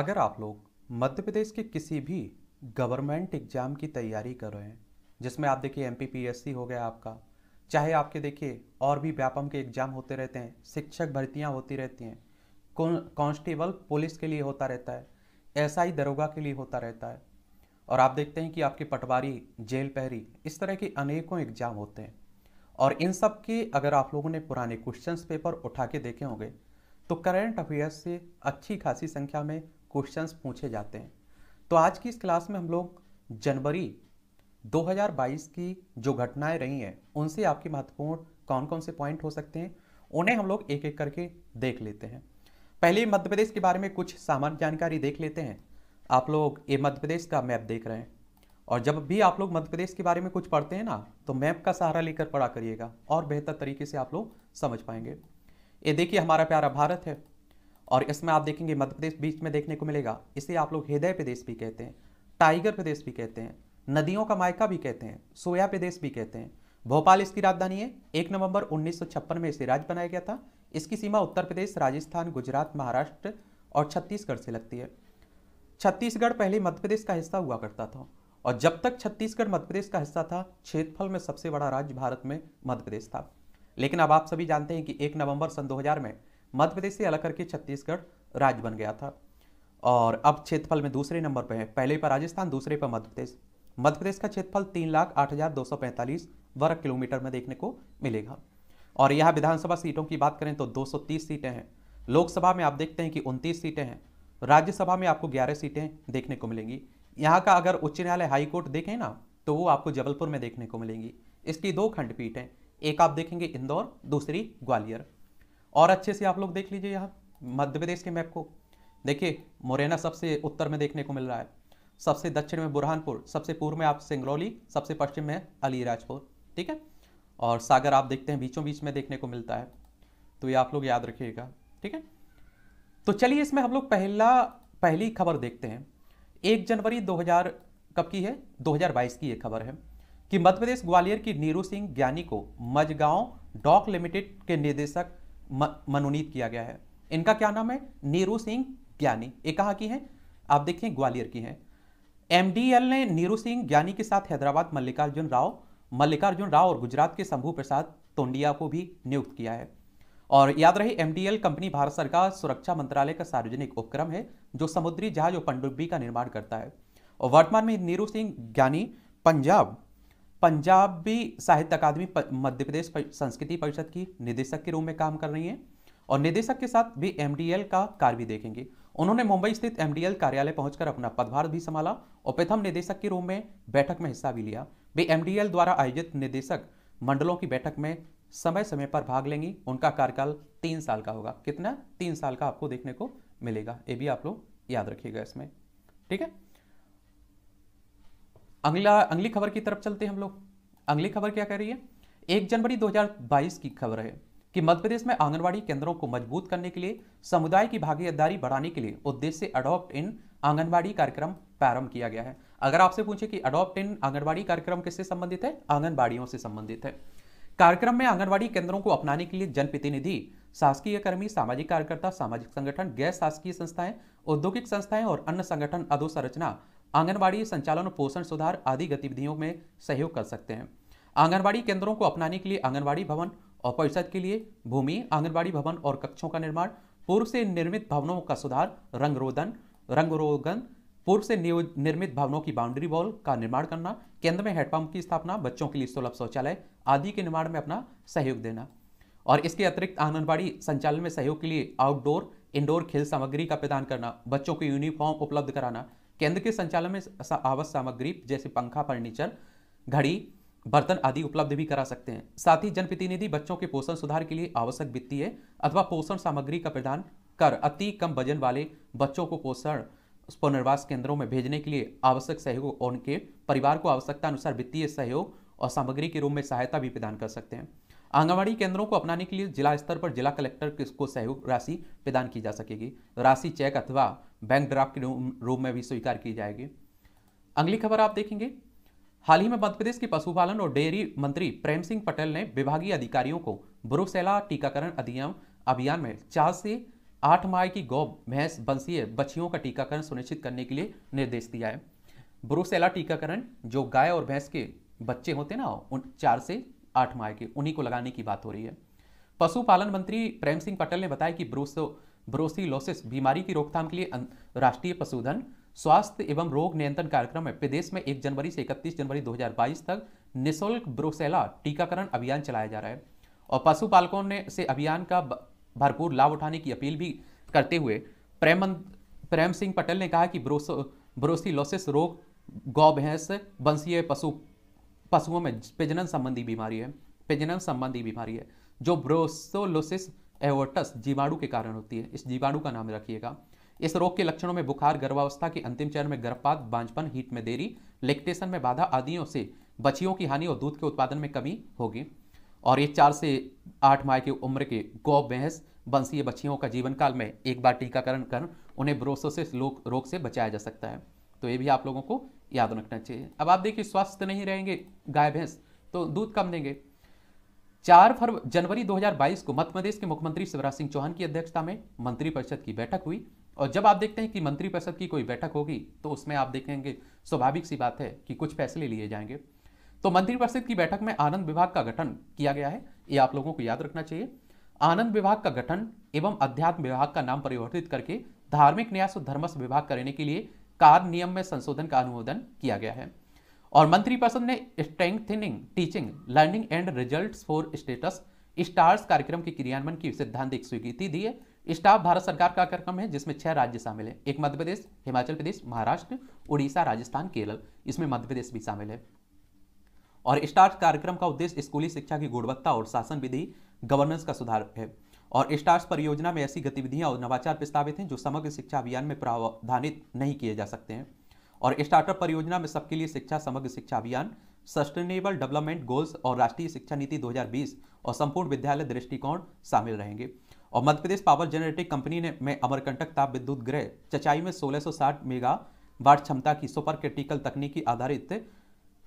अगर आप लोग मध्य प्रदेश के किसी भी गवर्नमेंट एग्ज़ाम की तैयारी कर रहे हैं जिसमें आप देखिए एम हो गया आपका चाहे आपके देखिए और भी व्यापम के एग्ज़ाम होते रहते हैं शिक्षक भर्तियाँ होती रहती हैं कॉन्स्टेबल पुलिस के लिए होता रहता है एसआई दरोगा के लिए होता रहता है और आप देखते हैं कि आपके पटवारी जेल पहरी इस तरह के अनेकों एग्जाम होते हैं और इन सब के अगर आप लोगों ने पुराने क्वेश्चन पेपर उठा के देखे होंगे तो करंट अफेयर्स से अच्छी खासी संख्या में क्वेश्चंस पूछे जाते हैं तो आज की इस क्लास में हम लोग जनवरी 2022 की जो घटनाएं रही हैं उनसे आपके महत्वपूर्ण कौन कौन से पॉइंट हो सकते हैं उन्हें हम लोग एक एक करके देख लेते हैं पहले मध्य प्रदेश के बारे में कुछ सामान्य जानकारी देख लेते हैं आप लोग ये मध्य प्रदेश का मैप देख रहे हैं और जब भी आप लोग मध्य प्रदेश के बारे में कुछ पढ़ते हैं ना तो मैप का सहारा लेकर पढ़ा करिएगा और बेहतर तरीके से आप लोग समझ पाएंगे ये देखिए हमारा प्यारा भारत है और इसमें आप देखेंगे मध्य प्रदेश बीच में देखने को मिलेगा इसे आप लोग हृदय प्रदेश भी कहते हैं टाइगर प्रदेश भी कहते हैं नदियों का मायका भी कहते हैं सोया प्रदेश भी कहते हैं भोपाल इसकी राजधानी है एक नवंबर उन्नीस में इसे राज्य बनाया गया था इसकी सीमा उत्तर प्रदेश राजस्थान गुजरात महाराष्ट्र और छत्तीसगढ़ से लगती है छत्तीसगढ़ पहले मध्य प्रदेश का हिस्सा हुआ करता था और जब तक छत्तीसगढ़ मध्य प्रदेश का हिस्सा था क्षेत्रफल में सबसे बड़ा राज्य भारत में मध्य प्रदेश था लेकिन अब आप सभी जानते हैं कि एक नवंबर सन 2000 में मध्य प्रदेश से अलग करके छत्तीसगढ़ राज्य बन गया था और अब क्षेत्रफल में दूसरे नंबर पर है पहले पर राजस्थान दूसरे पर मध्य प्रदेश मध्य प्रदेश का क्षेत्रफल तीन लाख आठ हजार दो सौ पैंतालीस वर्ग किलोमीटर में देखने को मिलेगा और यहाँ विधानसभा सीटों की बात करें तो दो सौ तीस सीटें हैं लोकसभा में आप देखते हैं कि उनतीस सीटें हैं राज्यसभा में आपको ग्यारह सीटें देखने को मिलेंगी यहाँ का अगर उच्च न्यायालय हाईकोर्ट देखें ना तो वो आपको जबलपुर में देखने को मिलेंगी इसकी दो खंडपीठ हैं एक आप देखेंगे इंदौर दूसरी ग्वालियर और अच्छे से आप लोग देख लीजिए यहाँ मध्य प्रदेश के मैप को देखिए मुरैना सबसे उत्तर में देखने को मिल रहा है सबसे दक्षिण में बुरहानपुर सबसे पूर्व में आप सिंगरौली सबसे पश्चिम में अलीराजपुर ठीक है और सागर आप देखते हैं बीचों बीच में देखने को मिलता है तो ये आप लोग याद रखिएगा ठीक है तो चलिए इसमें हम लोग पहला पहली खबर देखते हैं एक जनवरी 2000 कब की है 2022 की ये खबर है कि मध्य प्रदेश ग्वालियर की नीरू सिंह ज्ञानी को मजगांव डॉक लिमिटेड के निदेशक मनोनीत किया गया है इनका क्या नाम है नीरू सिंह ज्ञानी ये कहा की है आप देखें ग्वालियर की है एमडीएल ने नीरू सिंह ज्ञानी के साथ हैदराबाद मल्लिकार्जुन राव मल्लिकार्जुन राव और गुजरात के शंभू प्रसाद तोंडिया को भी नियुक्त किया है और याद रहे एमडीएल कंपनी भारत सरकार सुरक्षा मंत्रालय का सार्वजनिक उपक्रम है जो समुद्री जहाज और पंडुब्बी का निर्माण करता है और वर्तमान में नीरू सिंह ज्ञानी पंजाब पंजाबी साहित्य अकादमी मध्य प्रदेश संस्कृति परिषद की निदेशक के रूप में काम कर रही हैं और निदेशक के साथ भी एमडीएल का कार्य भी देखेंगे उन्होंने मुंबई स्थित एमडीएल कार्यालय पहुंचकर अपना पदभार भी संभाला और प्रथम निदेशक के रूप में बैठक में हिस्सा भी लिया वे एमडीएल द्वारा आयोजित निदेशक मंडलों की बैठक में समय समय पर भाग लेंगी उनका कार्यकाल तीन साल का होगा कितना तीन साल का आपको देखने को मिलेगा ये भी आप लोग याद रखिएगा इसमें ठीक है अगला अगली खबर की तरफ चलते हैं हम लोग अगली खबर क्या कह रही है एक जनवरी 2022 की खबर है कि मध्य प्रदेश में आंगनबाड़ी केंद्रों को मजबूत करने के लिए समुदाय की भागीदारी बढ़ाने के लिए उद्देश्य अडॉप्ट इन आंगनबाड़ी कार्यक्रम प्रारंभ किया गया है अगर आपसे पूछे कि अडॉप्ट इन आंगनबाड़ी कार्यक्रम किससे संबंधित है आंगनबाड़ियों से संबंधित है कार्यक्रम में आंगनबाड़ी केंद्रों को अपनाने के लिए जनप्रतिनिधि शासकीय कर्मी सामाजिक कार्यकर्ता सामाजिक संगठन गैर शासकीय संस्थाएं औद्योगिक संस्थाएं और अन्य संगठन अधोसंरचना आंगनबाड़ी संचालन पोषण सुधार आदि गतिविधियों में सहयोग कर सकते हैं आंगनबाड़ी केंद्रों को अपनाने के लिए आंगनबाड़ी भवन और परिषद के लिए भूमि आंगनबाड़ी भवन और कक्षों का निर्माण पूर्व से निर्मित भवनों का सुधार रंगरोदन रंगरोगन पूर्व से निर्मित भवनों की बाउंड्री वॉल का निर्माण करना केंद्र में हैंडपंप की स्थापना बच्चों के लिए सुलभ शौचालय आदि के निर्माण में अपना सहयोग देना और इसके अतिरिक्त आंगनबाड़ी संचालन में सहयोग के लिए आउटडोर इंडोर खेल सामग्री का प्रदान करना बच्चों को यूनिफॉर्म उपलब्ध कराना केंद्र के संचालन में आवश्यक सामग्री जैसे पंखा फर्नीचर घड़ी बर्तन आदि उपलब्ध भी करा सकते हैं साथ ही जनप्रतिनिधि बच्चों के पोषण सुधार के लिए आवश्यक वित्तीय अथवा पोषण सामग्री का प्रदान कर अति कम वजन वाले बच्चों को पोषण पुनर्वास केंद्रों में भेजने के लिए आवश्यक सहयोग और उनके परिवार को आवश्यकता अनुसार वित्तीय सहयोग और सामग्री के रूप में सहायता भी प्रदान कर सकते हैं आंगनबाड़ी केंद्रों को अपनाने के लिए जिला स्तर पर जिला कलेक्टर को सहयोग राशि प्रदान की जा सकेगी राशि चेक अथवा बैंक ड्राफ्ट के रूप में भी स्वीकार की जाएगी अगली खबर आप देखेंगे हाल ही में मध्यप्रदेश के पशुपालन और डेयरी मंत्री प्रेम सिंह पटेल ने विभागीय अधिकारियों को ब्रुसेला टीकाकरण अधिनियम अभियान में चार से आठ माह की गौ भैंस बंसीय बच्चियों का टीकाकरण सुनिश्चित करने के लिए निर्देश दिया है ब्रुसेला टीकाकरण जो गाय और भैंस के बच्चे होते ना उन चार से आठ आठवां के उन्हीं को लगाने की बात हो रही है पशुपालन मंत्री प्रेम सिंह पटेल ने बताया कि ब्रोसो ब्रोसिलोसिस बीमारी की रोकथाम के लिए अं, राष्ट्रीय पशुधन स्वास्थ्य एवं रोग नियंत्रण कार्यक्रम में प्रदेश में 1 जनवरी से 31 जनवरी 2022 तक निशुल्क ब्रोसेला टीकाकरण अभियान चलाया जा रहा है और पशुपालकों ने से अभियान का भरपूर लाभ उठाने की अपील भी करते हुए प्रेम प्रेम सिंह पटेल ने कहा कि ब्रोसो ब्रोसिलोसिस रोग गौ भैंस वंशीय पशु पशुओं में प्रजनन संबंधी बीमारी है प्रजनन संबंधी बीमारी है जो ब्रोसोलोसिस एवोटस जीवाणु के कारण होती है इस जीवाणु का नाम रखिएगा इस रोग के लक्षणों में बुखार गर्भावस्था के अंतिम चरण में गर्भपात बांझपन हीट में देरी लेक्टेशन में बाधा आदियों से बच्चियों की हानि और दूध के उत्पादन में कमी होगी और ये चार से आठ माह की उम्र के गौ बहस वंशीय बच्चियों का जीवन काल में एक बार टीकाकरण कर उन्हें ब्रोसोसिस रोग से बचाया जा सकता है तो ये भी आप लोगों को याद रखना चाहिए अब आप देखिए स्वस्थ नहीं रहेंगे गाय भैंस तो दूध कम देंगे चार फरवरी जनवरी 2022 को मध्य प्रदेश के मुख्यमंत्री शिवराज सिंह चौहान की अध्यक्षता में मंत्रिपरिषद की बैठक हुई और जब आप देखते हैं कि मंत्रिपरिषद की कोई बैठक होगी तो उसमें आप देखेंगे स्वाभाविक सी बात है कि कुछ फैसले लिए जाएंगे तो मंत्रिपरिषद की बैठक में आनंद विभाग का गठन किया गया है ये आप लोगों को याद रखना चाहिए आनंद विभाग का गठन एवं अध्यात्म विभाग का नाम परिवर्तित करके धार्मिक न्यास और धर्मस्व विभाग करने के लिए कार नियम में संशोधन का अनुमोदन किया गया है और मंत्रिपरिषद ने strengthening teaching learning and result for states stars कार्यक्रम के क्रियान्वयन की सिद्धांतिक स्वीकृति दी है स्टाफ भारत सरकार का कार्यक्रम है जिसमें छह राज्य शामिल है एक मध्य प्रदेश हिमाचल प्रदेश महाराष्ट्र उड़ीसा राजस्थान केरल इसमें मध्य प्रदेश भी शामिल है और स्टार्स कार्यक्रम का उद्देश्य स्कूली शिक्षा की गुणवत्ता और शासन विधि गवर्नेंस का सुधार है और स्टार्स परियोजना में ऐसी गतिविधियां और नवाचार प्रस्तावित हैं जो समग्र शिक्षा अभियान में प्रावधानित नहीं किए जा सकते हैं और स्टार्टअप परियोजना में सबके लिए शिक्षा समग्र शिक्षा अभियान सस्टेनेबल डेवलपमेंट गोल्स और राष्ट्रीय शिक्षा नीति 2020 और संपूर्ण विद्यालय दृष्टिकोण शामिल रहेंगे और Madhya Pradesh power generating company ने में अमरकंटक ताप विद्युत गृह चचाई में सोलह मेगा वाट क्षमता की सुपर क्रिटिकल तकनीकी आधारित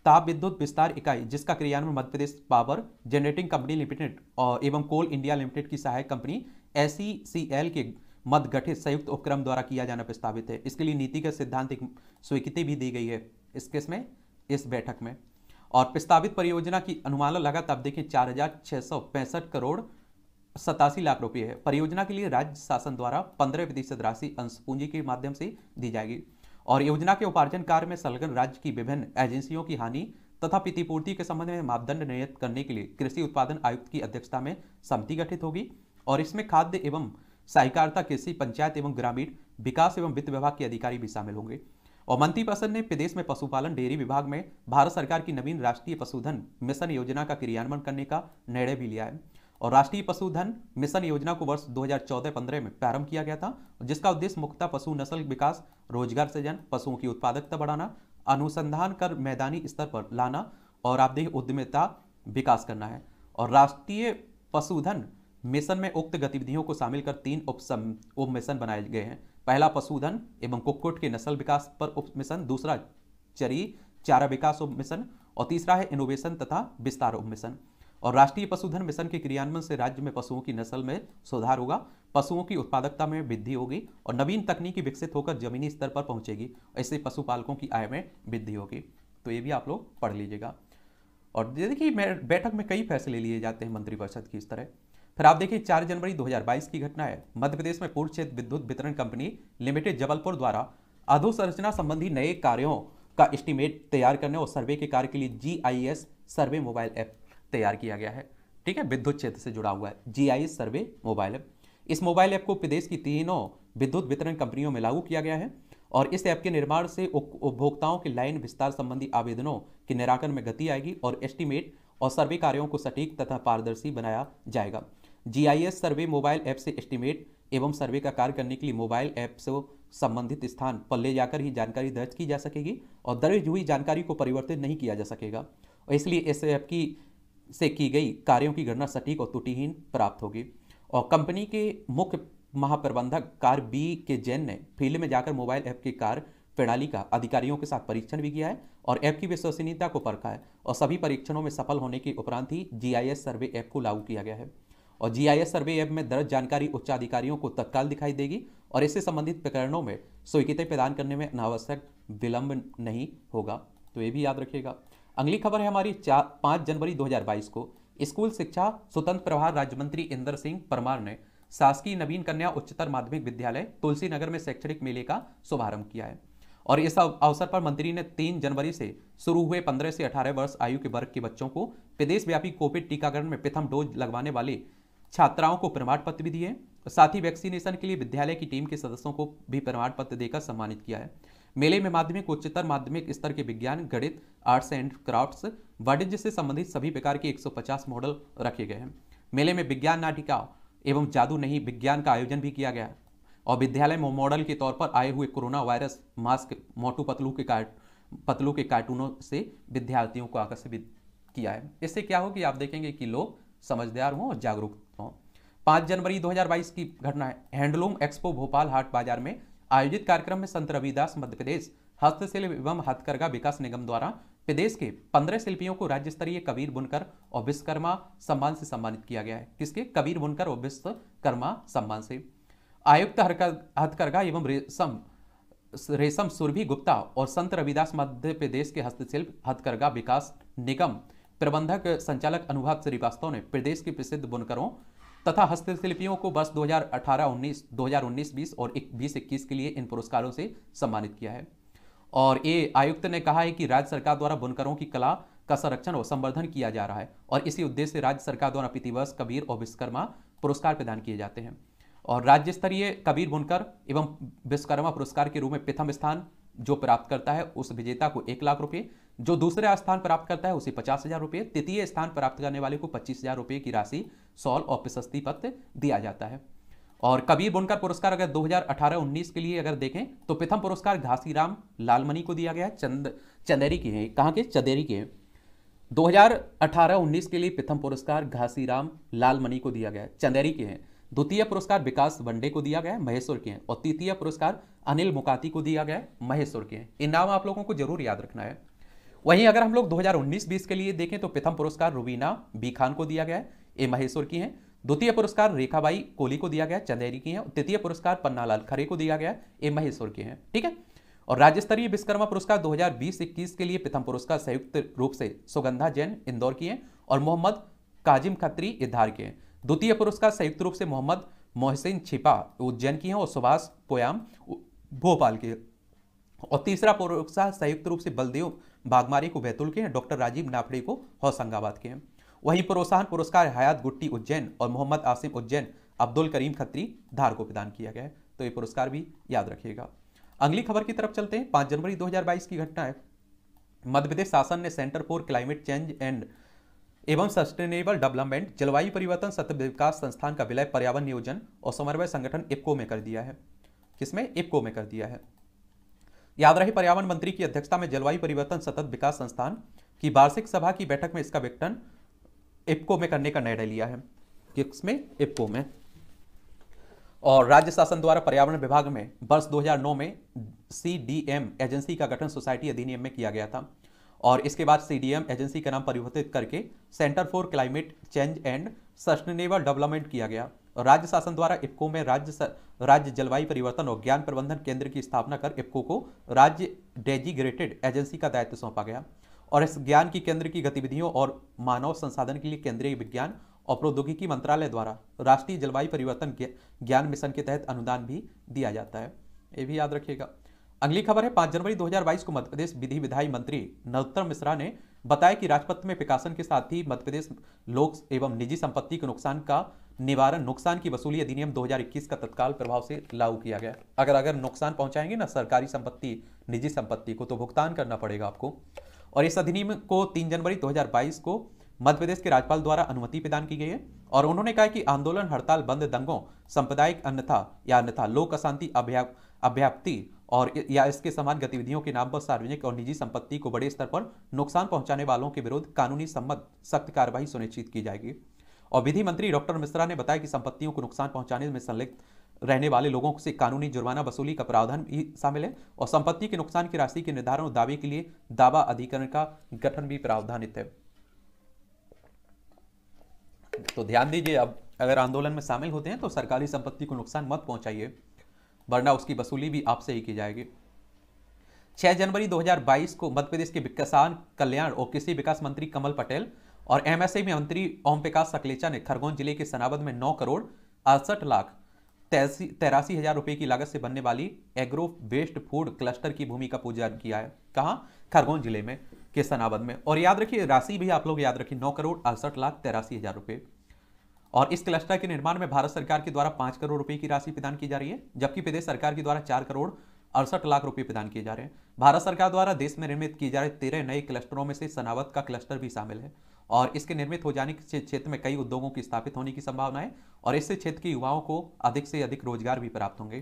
ताप विद्युत विस्तार इकाई जिसका क्रियान्वयन Madhya Pradesh power generating company limited और एवं कोल इंडिया लिमिटेड की सहायक कंपनी एस e के मध्य गठित संयुक्त उपक्रम द्वारा किया जाना प्रस्तावित है इसके लिए नीतिगत सिद्धांतिक स्वीकृति भी दी गई है इस केस में इस बैठक में और प्रस्तावित परियोजना की अनुमान लगा तब देखें चार करोड़ सतासी लाख रुपए है परियोजना के लिए राज्य शासन द्वारा पंद्रह प्रतिशत राशि अंश पूंजी के माध्यम से दी जाएगी और योजना के उपार्जन कार्य में संलग्न राज्य की विभिन्न एजेंसियों की हानि तथा प्रतिपूर्ति के संबंध में मापदंड निर्णित करने के लिए कृषि उत्पादन आयुक्त की अध्यक्षता में समिति गठित होगी और इसमें खाद्य एवं सहकारिता कृषि पंचायत एवं ग्रामीण विकास एवं वित्त विभाग के अधिकारी भी शामिल होंगे और मंत्री मंत्रिपरिषद ने प्रदेश में पशुपालन डेयरी विभाग में भारत सरकार की नवीन राष्ट्रीय पशुधन मिशन योजना का क्रियान्वयन करने का निर्णय भी लिया है और राष्ट्रीय पशुधन मिशन योजना को वर्ष 2014-15 में प्रारंभ किया गया था जिसका उद्देश्य मुख्यतः पशु नस्ल विकास रोजगार सृजन पशुओं की उत्पादकता बढ़ाना अनुसंधान कर मैदानी स्तर पर लाना और आप देखिए उद्यमिता विकास करना है और राष्ट्रीय पशुधन मिशन में उक्त गतिविधियों को शामिल कर तीन उप उप मिशन बनाए गए हैं पहला पशुधन एवं कुक्कुट के नस्ल विकास पर उप मिशन दूसरा चरी चारा विकास उप मिशन और तीसरा है इनोवेशन तथा विस्तार उप मिशन और राष्ट्रीय पशुधन मिशन के क्रियान्वयन से राज्य में पशुओं की नस्ल में सुधार होगा पशुओं की उत्पादकता में वृद्धि होगी और नवीन तकनीकी विकसित होकर जमीनी स्तर पर पहुंचेगी इससे पशुपालकों की आय में वृद्धि होगी तो ये भी आप लोग पढ़ लीजिएगा और देखिए बैठक में कई फैसले लिए जाते हैं मंत्रिपरिषद की इस तरह फिर आप देखिए चार जनवरी 2022 की घटना है मध्य प्रदेश में पूर्व क्षेत्र विद्युत वितरण कंपनी लिमिटेड जबलपुर द्वारा अधोसंरचना संबंधी नए कार्यों का एस्टीमेट तैयार करने और सर्वे के कार्य के लिए जी सर्वे मोबाइल ऐप तैयार किया गया है ठीक है विद्युत क्षेत्र से जुड़ा हुआ है जी सर्वे मोबाइल ऐप इस मोबाइल ऐप को प्रदेश की तीनों विद्युत वितरण कंपनियों में लागू किया गया है और इस ऐप के निर्माण से उपभोक्ताओं के लाइन विस्तार संबंधी आवेदनों के निराकरण में गति आएगी और एस्टीमेट और सर्वे कार्यों को सटीक तथा पारदर्शी बनाया जाएगा जीआईएस सर्वे मोबाइल ऐप से एस्टीमेट एवं सर्वे का कार्य करने के लिए मोबाइल ऐप से संबंधित स्थान पर ले जाकर ही जानकारी दर्ज की जा सकेगी और दर्ज हुई जानकारी को परिवर्तित नहीं किया जा सकेगा और इसलिए इस ऐप की से की गई कार्यों की गणना सटीक और त्रुटिहीन प्राप्त होगी और कंपनी के मुख्य महाप्रबंधक कार बी के जैन ने फील्ड में जाकर मोबाइल ऐप की कार प्रणाली का अधिकारियों के साथ परीक्षण भी किया है और ऐप की विश्वसनीयता को परखा है और सभी परीक्षणों में सफल होने के उपरांत ही जीआईएस सर्वे ऐप को लागू किया गया है और जीआईएस सर्वे ऐप में दर्ज जानकारी उच्च अधिकारियों को तत्काल दिखाई देगी और इससे संबंधित प्रकरणों में स्वीकृति प्रदान करने में अनावश्यक विलंब नहीं होगा तो ये भी याद रखिएगा अगली खबर है हमारी जनवरी पाँच जनवरी 2022 को स्कूल शिक्षा स्वतंत्र प्रभार राज्य मंत्री इंदर सिंह परमार ने शासकीय नवीन कन्या उच्चतर माध्यमिक विद्यालय तुलसी नगर में शैक्षणिक मेले का शुभारंभ किया है और इस अवसर पर मंत्री ने 3 जनवरी से शुरू हुए 15 से 18 वर्ष आयु के वर्ग के बच्चों को प्रदेश व्यापी कोविड टीकाकरण में प्रथम डोज लगवाने वाले छात्राओं को प्रमाण पत्र भी दिए साथ ही वैक्सीनेशन के लिए विद्यालय की टीम के सदस्यों को भी प्रमाण पत्र देकर सम्मानित किया है मेले में माध्यमिक उच्चतर माध्यमिक स्तर के विज्ञान गणित आर्ट्स एंड क्राफ्ट्स वाणिज्य से संबंधित सभी प्रकार के 150 मॉडल रखे गए हैं मेले में विज्ञान नाटिका एवं जादू नहीं विज्ञान का आयोजन भी किया गया और विद्यालय में मॉडल के तौर पर आए हुए corona virus mask Motu Patlu के पतलू के कार्टूनों से विद्यार्थियों को आकर्षित किया है इससे क्या हो कि आप देखेंगे कि लोग समझदार हों और जागरूक हों पाँच जनवरी 2022 की घटना है हैंडलूम एक्सपो भोपाल हाट बाजार में आयोजित कार्यक्रम में संत रविदास मध्य प्रदेश हस्तशिल्प एवं हथकरघा विकास निगम द्वारा प्रदेश के पंद्रह शिल्पियों को राज्य स्तरीय कबीर बुनकर और विश्वकर्मा सम्मान से सम्मानित किया गया है किसके कबीर बुनकर और विश्वकर्मा सम्मान से आयुक्त हथकरघा एवं रेशम रेशम सुरभि गुप्ता और संत रविदास मध्य प्रदेश के हस्तशिल्प हथकरघा विकास निगम प्रबंधक संचालक अनुभाव श्रीवास्तव ने प्रदेश के प्रसिद्ध बुनकरों तथा हस्तशिल्पियों को वर्ष 2018-19, 2019-20 और इक्कीस के लिए इन पुरस्कारों से सम्मानित किया है और ये आयुक्त ने कहा है कि राज्य सरकार द्वारा बुनकरों की कला का संरक्षण और संवर्धन किया जा रहा है और इसी उद्देश्य से राज्य सरकार द्वारा प्रतिवर्ष कबीर और विश्वकर्मा पुरस्कार प्रदान किए जाते हैं और राज्य स्तरीय कबीर बुनकर एवं विश्वकर्मा पुरस्कार के रूप में प्रथम स्थान जो प्राप्त करता है उस विजेता को एक लाख रुपये जो दूसरे स्थान प्राप्त करता है उसे पचास हज़ार रुपये तृतीय स्थान प्राप्त करने वाले को पच्चीस हज़ार रुपये की राशि सॉल और प्रशस्ति पत्र दिया जाता है और कबीर बुनकर पुरस्कार अगर 2018-19 के लिए अगर देखें तो प्रथम पुरस्कार घासीराम लालमणि को दिया गया चंद चंदेरी के हैं कहाँ के चंदेरी के हैं दो 19 के लिए प्रथम पुरस्कार घासीराम लालमणि को दिया गया चंदेरी के हैं द्वितीय पुरस्कार विकास वंडे को दिया गया है महेश्वर के हैं और तृतीय पुरस्कार अनिल मुकाती को दिया गया है महेश्वर के हैं इन नाम आप लोगों को जरूर याद रखना है वहीं अगर हम लोग 2019-20 के लिए देखें तो प्रथम पुरस्कार रुबीना बी खान को दिया गया है ये महेश्वर की हैं द्वितीय पुरस्कार रेखाबाई कोहली को दिया गया चंदेरी की है तृतीय पुरस्कार पन्नालाल खरे को दिया गया ये महेश्वर की हैं ठीक है और राज्य स्तरीय विश्वकर्मा पुरस्कार 2020-21 के लिए प्रथम पुरस्कार संयुक्त रूप से सुगंधा जैन इंदौर की है और मोहम्मद काजिम खत्री इधार के हैं द्वितीय पुरस्कार संयुक्त रूप से मोहम्मद मोहसिन छिपा उज्जैन की हैं और सुभाष पोयाम भोपाल के और तीसरा पुरस्कार संयुक्त रूप से बलदेव बागमारी को बैतूल के हैं डॉक्टर राजीव नाफड़े को होशंगाबाद के हैं वहीं प्रोत्साहन पुरस्कार हयात गुट्टी उज्जैन और मोहम्मद आसिम उज्जैन अब्दुल करीम खत्री धार को प्रदान किया गया है तो ये पुरस्कार भी याद रखिएगा अगली खबर की तरफ चलते हैं पाँच जनवरी दो की घटना है मध्य प्रदेश शासन ने centre for climate change and एवं सस्टेनेबल डेवलपमेंट जलवायु परिवर्तन सतत विकास संस्थान का विलय पर्यावरण नियोजन और समन्वय संगठन इपको में कर दिया है किसमें इपको में कर दिया है याद रहे पर्यावरण मंत्री की अध्यक्षता में जलवायु परिवर्तन सतत विकास संस्थान की वार्षिक सभा की बैठक में इसका विघटन इपको में करने का निर्णय लिया है किसमें इपको में और राज्य शासन द्वारा पर्यावरण विभाग में वर्ष 2009 में सी एजेंसी का गठन सोसाइटी अधिनियम में किया गया था और इसके बाद सीडीएम एजेंसी का नाम परिवर्तित करके centre for climate change and sustainable development किया गया राज्य शासन द्वारा इफ्को में राज्य स, राज्य जलवायु परिवर्तन और ज्ञान प्रबंधन केंद्र की स्थापना कर इफ्को को राज्य डेजिग्रेटेड एजेंसी का दायित्व सौंपा गया और इस ज्ञान की केंद्र की गतिविधियों और मानव संसाधन के लिए केंद्रीय विज्ञान और प्रौद्योगिकी मंत्रालय द्वारा राष्ट्रीय जलवायु परिवर्तन ज्ञान मिशन के तहत अनुदान भी दिया जाता है ये भी याद रखिएगा अगली खबर है पांच जनवरी 2022 को मध्यप्रदेश विधि विधायी मंत्री नरोत्तम मिश्रा ने बताया कि राजपथ में विकासन के साथ ही मध्यप्रदेश लोक एवं निजी संपत्ति के नुकसान का निवारण नुकसान की वसूली अधिनियम 2021 का तत्काल प्रभाव से लागू किया गया अगर अगर नुकसान पहुंचाएंगे ना सरकारी संपत्ति निजी संपत्ति को तो भुगतान करना पड़ेगा आपको और इस अधिनियम को तीन जनवरी दो को मध्य प्रदेश के राज्यपाल द्वारा अनुमति प्रदान की गई है और उन्होंने कहा कि आंदोलन हड़ताल बंद दंगों सांप्रदायिक अन्यथा या अन्यथा लोक अशांति अभ्याप्ति और या इसके समान गतिविधियों के नाम पर सार्वजनिक और निजी संपत्ति को बड़े स्तर पर नुकसान पहुंचाने वालों के विरुद्ध कानूनी सम्मत सख्त कार्यवाही सुनिश्चित की जाएगी और विधि मंत्री डॉक्टर मिश्रा ने बताया कि संपत्तियों को नुकसान पहुंचाने में संलिप्त रहने वाले लोगों से कानूनी जुर्माना वसूली का प्रावधान भी शामिल है और संपत्ति के नुकसान की राशि के निर्धारण और दावे के लिए दावा अधिकरण का गठन भी प्रावधानित है तो ध्यान दीजिए अब अगर आंदोलन में शामिल होते हैं तो सरकारी संपत्ति को नुकसान मत पहुंचाइए वरना उसकी वसूली भी आपसे ही की जाएगी 6 जनवरी 2022 को मध्य प्रदेश के किसान कल्याण और कृषि विकास मंत्री कमल पटेल और एमएसएमई मंत्री ओम प्रकाश सकलेचा ने खरगोन जिले के सनावद में 9 करोड़ अड़सठ लाख तेरासी हजार रुपए की लागत से बनने वाली एग्रो वेस्ट फूड क्लस्टर की भूमि का पूजन किया है कहा खरगोन जिले में के सनावद में और याद रखिए राशि भी आप लोग याद रखिए नौ करोड़ अड़सठ लाख तेरासी हजार रुपये और इस क्लस्टर के निर्माण में भारत सरकार के द्वारा पांच करोड़ रुपए की राशि प्रदान की जा रही है जबकि प्रदेश सरकार के द्वारा चार करोड़ अड़सठ लाख रुपए प्रदान किए जा रहे हैं भारत सरकार द्वारा देश में निर्मित किए जा रहे तेरह नए क्लस्टरों में से सनावत का क्लस्टर भी शामिल है और इसके निर्मित हो जाने के क्षेत्र में कई उद्योगों की स्थापित होने की संभावना है और इससे क्षेत्र के युवाओं को अधिक से अधिक रोजगार भी प्राप्त होंगे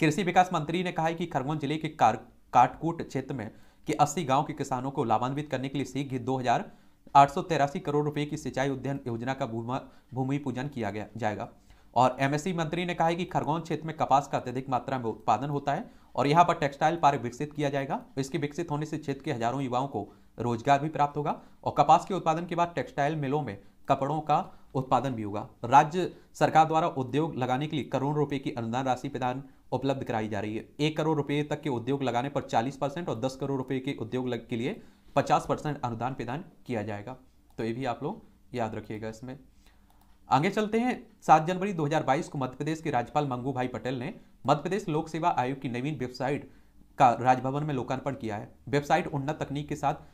कृषि विकास मंत्री ने कहा है कि खरगोन जिले के काटकूट क्षेत्र में के अस्सी गांव के किसानों को लाभान्वित करने के लिए शीघ्र दो हजार आठ करोड़ रुपए की सिंचाई उद्यान योजना का भूमि पूजन किया गया जाएगा और एमएससी e मंत्री ने कहा है कि खरगोन क्षेत्र में कपास का अत्यधिक मात्रा में उत्पादन होता है और यहाँ पर टेक्सटाइल पार्क विकसित किया जाएगा इसके विकसित होने से क्षेत्र के हजारों युवाओं को रोजगार भी प्राप्त होगा और कपास के उत्पादन के बाद टेक्सटाइल मिलों में कपड़ों का उत्पादन भी होगा राज्य सरकार द्वारा उद्योग लगाने के लिए करोड़ रुपए की अनुदान राशि प्रदान उपलब्ध कराई जा रही है एक करोड़ रुपए तक के उद्योग लगाने पर 40 परसेंट और 10 करोड़ रुपए के उद्योग के लिए पचास परसेंट अनुदान प्रदान किया जाएगा तो ये भी आप लोग याद रखिएगा इसमें आगे चलते हैं सात जनवरी 2022 को मध्य प्रदेश के राज्यपाल मंगू भाई पटेल ने मध्य प्रदेश लोक सेवा आयोग की नवीन वेबसाइट का राजभवन में लोकार्पण किया है वेबसाइट उन्नत तकनीक के साथ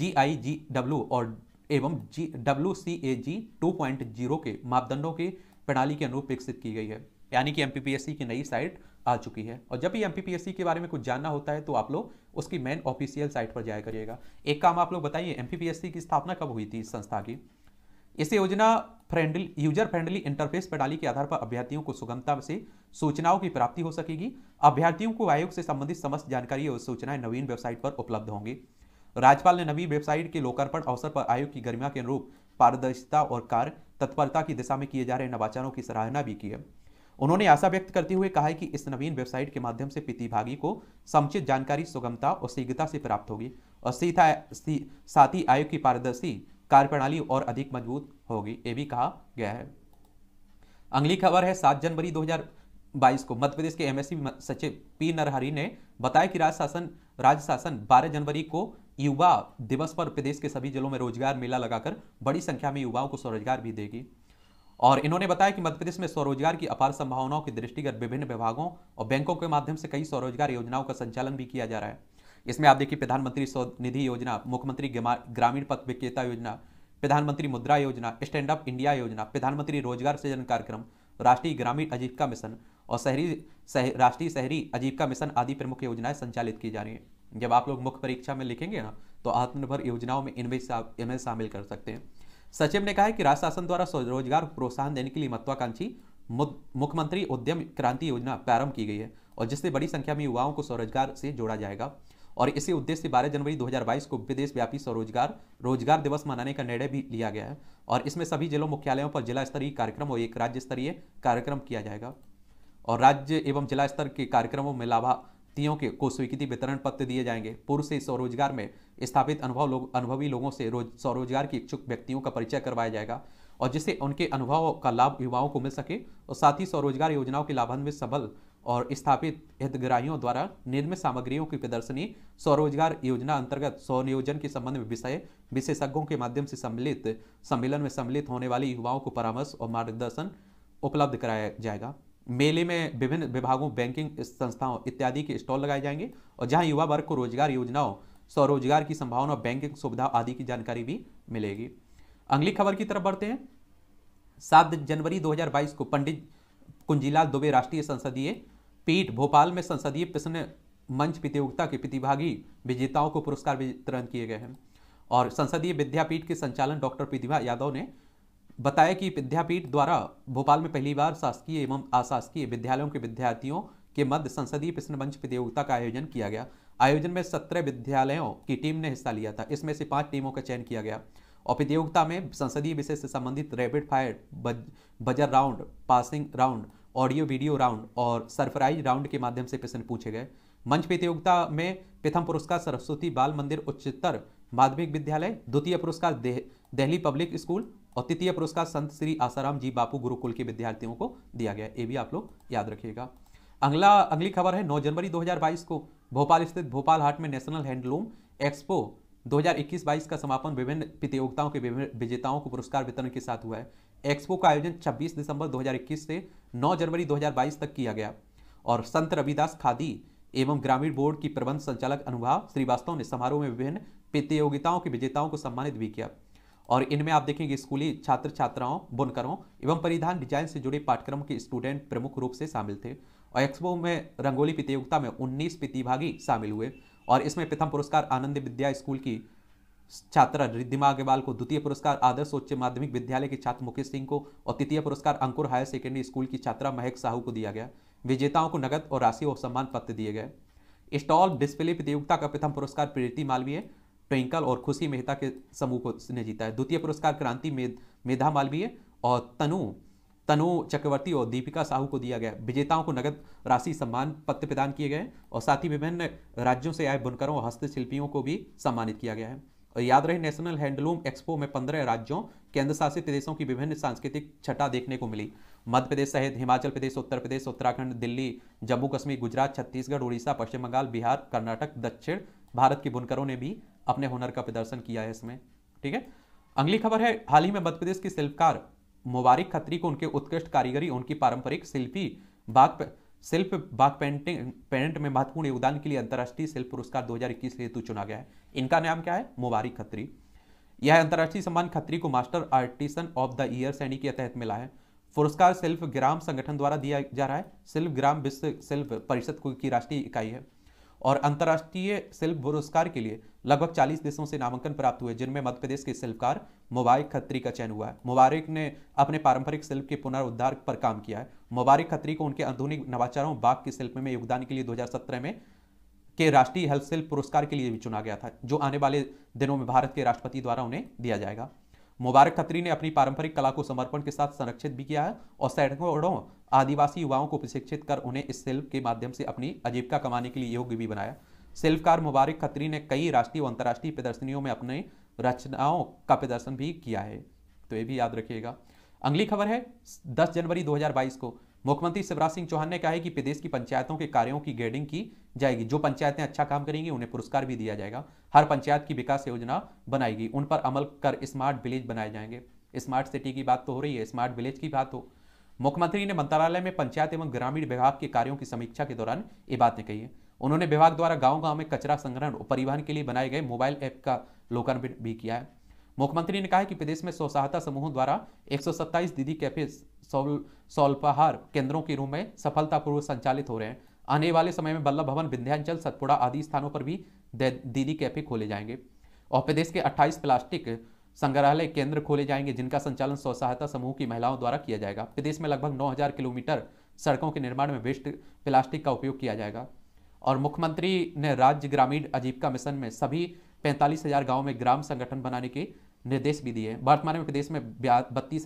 जी आई जी डब्ल्यू और एवं G W C A G two point zero के मापदंडों के प्रणाली के अनुरूप विकसित की गई है यानी कि एम की नई साइट आ चुकी है और जब भी एम के बारे में कुछ जानना होता है तो आप लोग उसकी मेन ऑफिशियल साइट पर जाया करिएगा एक काम आप लोग बताइए एम की स्थापना कब हुई थी इस संस्था की इस योजना फ्रेंडली यूजर फ्रेंडली इंटरफेस प्रणाली के आधार पर अभ्यर्थियों को सुगमता से सूचनाओं की प्राप्ति हो सकेगी अभ्यर्थियों को आयोग से संबंधित समस्त जानकारी और सूचनाएं नवीन वेबसाइट पर उपलब्ध होंगी राज्यपाल ने नवीन वेबसाइट के लोकार्पण अवसर पर आयोग की गरिमा के अनुरूप पारदर्शिता और कार्य तत्परता की दिशा में किए जा रहे नवाचारों की सराहना भी की है उन्होंने आशा व्यक्त करते हुए कहा है कि इस नवीन वेबसाइट के माध्यम से प्रतिभागी को समुचित जानकारी सुगमता और शीघ्रता से प्राप्त होगी और सीधा साथी आयोग की पारदर्शी कार्यप्रणाली और अधिक मजबूत होगी ये भी कहा गया है अगली खबर है सात जनवरी 2022 को मध्य प्रदेश के एमएससी सचिव पी नरहरी ने बताया कि राज्य शासन राज्य शासन बारह जनवरी को युवा दिवस पर प्रदेश के सभी जिलों में रोजगार मेला लगाकर बड़ी संख्या में युवाओं को स्वरोजगार भी देगी और इन्होंने बताया कि मध्य प्रदेश में स्वरोजगार की अपार संभावनाओं के दृष्टिगत विभिन्न विभागों और बैंकों के माध्यम से कई स्वरोजगार योजनाओं का संचालन भी किया जा रहा है इसमें आप देखिए प्रधानमंत्री स्वनिधि योजना मुख्यमंत्री ग्रामीण पथ विक्रेता योजना प्रधानमंत्री मुद्रा योजना स्टैंड अप इंडिया योजना प्रधानमंत्री रोजगार सृजन कार्यक्रम राष्ट्रीय ग्रामीण आजीविका मिशन और शहरी सह, राष्ट्रीय शहरी आजीविका मिशन आदि प्रमुख योजनाएं संचालित की जा रही हैं जब आप लोग मुख्य परीक्षा में लिखेंगे ना तो आत्मनिर्भर योजनाओं में इनमें इनमें शामिल कर सकते हैं सचिव ने कहा कि राज्य शासन द्वारा स्वरोजगार को प्रोत्साहन देने के लिए महत्वाकांक्षी मुख्यमंत्री उद्यम क्रांति योजना प्रारंभ की गई है और जिससे बड़ी संख्या में युवाओं को स्वरोजगार से जोड़ा जाएगा और इसी उद्देश्य से बारह जनवरी 2022 को विदेश व्यापी स्वरोजगार रोजगार दिवस मनाने का निर्णय भी लिया गया है और इसमें सभी जिलों मुख्यालयों पर जिला स्तरीय कार्यक्रम और एक राज्य स्तरीय कार्यक्रम किया जाएगा और राज्य एवं जिला स्तर के कार्यक्रमों में लाभा व्यक्तियों के को स्वीकृति वितरण पत्र दिए जाएंगे पूर्व से स्वरोजगार में स्थापित अनुभव लोग अनुभवी लोगों से रोज स्वरोजगार की इच्छुक व्यक्तियों का परिचय करवाया जाएगा और जिससे उनके अनुभव का लाभ युवाओं को मिल सके और साथ ही स्वरोजगार योजनाओं के लाभान्वित सबल और स्थापित हितग्राहियों द्वारा निर्मित सामग्रियों की प्रदर्शनी स्वरोजगार योजना अंतर्गत स्वनियोजन के संबंध में विषय विशेषज्ञों के माध्यम से सम्मिलित सम्मेलन में सम्मिलित होने वाले युवाओं को परामर्श और मार्गदर्शन उपलब्ध कराया जाएगा मेले में विभिन्न विभागों बैंकिंग संस्थाओं इत्यादि के स्टॉल लगाए जाएंगे और जहां युवा वर्ग को रोजगार योजनाओं स्वरोजगार की संभावना बैंकिंग सुविधा आदि की जानकारी भी मिलेगी अगली खबर की तरफ बढ़ते हैं सात जनवरी 2022 को पंडित कुंजीलाल दुबे राष्ट्रीय संसदीय पीठ भोपाल में संसदीय प्रश्न मंच प्रतियोगिता के प्रतिभागी विजेताओं को पुरस्कार वितरण किए गए हैं और संसदीय विद्यापीठ के संचालन डॉक्टर प्रतिभा यादव ने बताया कि विद्यापीठ द्वारा भोपाल में पहली बार शासकीय एवं अशासकीय विद्यालयों के विद्यार्थियों के मध्य संसदीय प्रश्न मंच प्रतियोगिता का आयोजन किया गया आयोजन में सत्रह विद्यालयों की टीम ने हिस्सा लिया था इसमें से पांच टीमों का चयन किया गया और प्रतियोगिता में संसदीय विषय से संबंधित rapid fire buzz, buzzer round passing round audio video round और सरप्राइज राउंड के माध्यम से प्रश्न पूछे गए मंच प्रतियोगिता में प्रथम पुरस्कार सरस्वती बाल मंदिर उच्चतर माध्यमिक विद्यालय द्वितीय पुरस्कार देहली पब्लिक स्कूल और तृतीय पुरस्कार संत श्री आसाराम जी बापू गुरुकुल के विद्यार्थियों को दिया गया ये भी आप लोग याद रखिएगा अगला अगली खबर है 9 जनवरी 2022 को भोपाल स्थित भोपाल हाट में नेशनल हैंडलूम एक्सपो 2021-22 का समापन विभिन्न प्रतियोगिताओं के विभिन्न विजेताओं को पुरस्कार वितरण के साथ हुआ है एक्सपो का आयोजन 26 दिसंबर 2021 से 9 जनवरी 2022 तक किया गया और संत रविदास खादी एवं ग्रामीण बोर्ड की प्रबंध संचालक अनुभाव श्रीवास्तव ने समारोह में विभिन्न प्रतियोगिताओं के विजेताओं को सम्मानित भी किया और इनमें आप देखेंगे स्कूली छात्र छात्राओं बुनकरों एवं परिधान डिजाइन से जुड़े पाठ्यक्रम के स्टूडेंट प्रमुख रूप से शामिल थे और एक्सपो में रंगोली प्रतियोगिता में उन्नीस प्रतिभागी शामिल हुए और इसमें प्रथम पुरस्कार आनंद विद्या स्कूल की छात्रा रिद्धिमा अग्रवाल को द्वितीय पुरस्कार आदर्श उच्च माध्यमिक विद्यालय के छात्र मुकेश सिंह को और तृतीय पुरस्कार अंकुर हायर सेकेंडरी स्कूल की छात्रा महक साहू को दिया गया विजेताओं को नगद और राशि और सम्मान पत्र दिए गए स्टॉल डिस्प्ले प्रतियोगिता का प्रथम पुरस्कार प्रीति मालवीय ट्विंकल और खुशी मेहता के समूह को ने जीता है द्वितीय पुरस्कार क्रांति मेध मेधा मालवीय और तनु तनु चक्रवर्ती और दीपिका साहू को दिया गया विजेताओं को नगद राशि सम्मान पत्र प्रदान किए गए और साथ ही विभिन्न राज्यों से आए बुनकरों और हस्तशिल्पियों को भी सम्मानित किया गया है और याद रहे नेशनल हैंडलूम एक्सपो में पंद्रह राज्यों केंद्र शासित प्रदेशों की विभिन्न सांस्कृतिक छटा देखने को मिली मध्य प्रदेश सहित हिमाचल प्रदेश उत्तर प्रदेश उत्तराखंड दिल्ली जम्मू कश्मीर गुजरात छत्तीसगढ़ उड़ीसा पश्चिम बंगाल बिहार कर्नाटक दक्षिण भारत के बुनकरों ने भी अपने हुनर का प्रदर्शन किया है इसमें ठीक है अगली खबर है हाल ही में मध्य प्रदेश की शिल्पकार मुबारक खत्री को उनके उत्कृष्ट कारीगरी उनकी पारंपरिक शिल्पी बाग शिल्प बाग पेंटिंग पेंट में महत्वपूर्ण योगदान के लिए अंतर्राष्ट्रीय शिल्प पुरस्कार 2021 हेतु चुना गया है इनका नाम क्या है मुबारक खत्री यह अंतर्राष्ट्रीय सम्मान खत्री को master artisan of the year श्रेणी के तहत मिला है पुरस्कार शिल्प ग्राम संगठन द्वारा दिया जा रहा है शिल्प ग्राम विश्व शिल्प परिषद की राष्ट्रीय इकाई है और अंतर्राष्ट्रीय शिल्प पुरस्कार के लिए लगभग 40 देशों से नामांकन प्राप्त हुए जिनमें मध्य प्रदेश के शिल्पकार मुबारक खत्री का चयन हुआ है मुबारक ने अपने पारंपरिक शिल्प के पुनरुद्धार पर काम किया है मुबारक खत्री को उनके आधुनिक नवाचारों बाग के शिल्प में योगदान के लिए दो में के राष्ट्रीय हेल्थ शिल्प पुरस्कार के लिए भी चुना गया था जो आने वाले दिनों में भारत के राष्ट्रपति द्वारा उन्हें दिया जाएगा मुबारक खत्री ने अपनी पारंपरिक कला को समर्पण के साथ संरक्षित भी किया है और सैकड़ों आदिवासी युवाओं को प्रशिक्षित कर उन्हें इस शिल्प के माध्यम से अपनी आजीविका कमाने के लिए योग्य भी बनाया शिल्पकार मुबारक खत्री ने कई राष्ट्रीय और अंतर्राष्ट्रीय प्रदर्शनियों में अपने रचनाओं का प्रदर्शन भी किया है तो ये भी याद रखिएगा अगली खबर है 10 जनवरी 2022 को मुख्यमंत्री शिवराज सिंह चौहान ने कहा है कि प्रदेश की पंचायतों के कार्यों की ग्रेडिंग की जाएगी जो पंचायतें अच्छा काम करेंगी उन्हें पुरस्कार भी दिया जाएगा हर पंचायत की विकास योजना बनाएगी उन पर अमल कर स्मार्ट विलेज बनाए जाएंगे स्मार्ट सिटी की बात तो हो रही है स्मार्ट विलेज की बात हो मुख्यमंत्री ने मंत्रालय में पंचायत एवं ग्रामीण विभाग के कार्यों की समीक्षा के दौरान ये बातें कही है उन्होंने विभाग द्वारा गांव गांव में कचरा संग्रहण और परिवहन के लिए बनाए गए मोबाइल ऐप का लोकार्पण भी किया है मुख्यमंत्री ने कहा है कि प्रदेश में स्व सहायता समूहों द्वारा एक दीदी कैफे सौल्पाहार केंद्रों के रूप में सफलतापूर्वक संचालित हो रहे हैं आने वाले समय में बल्लभ भवन विंध्याचल सतपुड़ा आदि स्थानों पर भी दीदी कैफे खोले जाएंगे और प्रदेश के अट्ठाईस प्लास्टिक संग्रहालय केंद्र खोले जाएंगे जिनका संचालन स्व सहायता समूह की महिलाओं द्वारा किया जाएगा प्रदेश में लगभग 9000 किलोमीटर सड़कों के निर्माण में वेस्ट प्लास्टिक का उपयोग किया जाएगा और मुख्यमंत्री ने राज्य ग्रामीण आजीविका मिशन में सभी पैंतालीस हजार गाँव में ग्राम संगठन बनाने के निर्देश भी दिए वर्तमान में प्रदेश में बत्तीस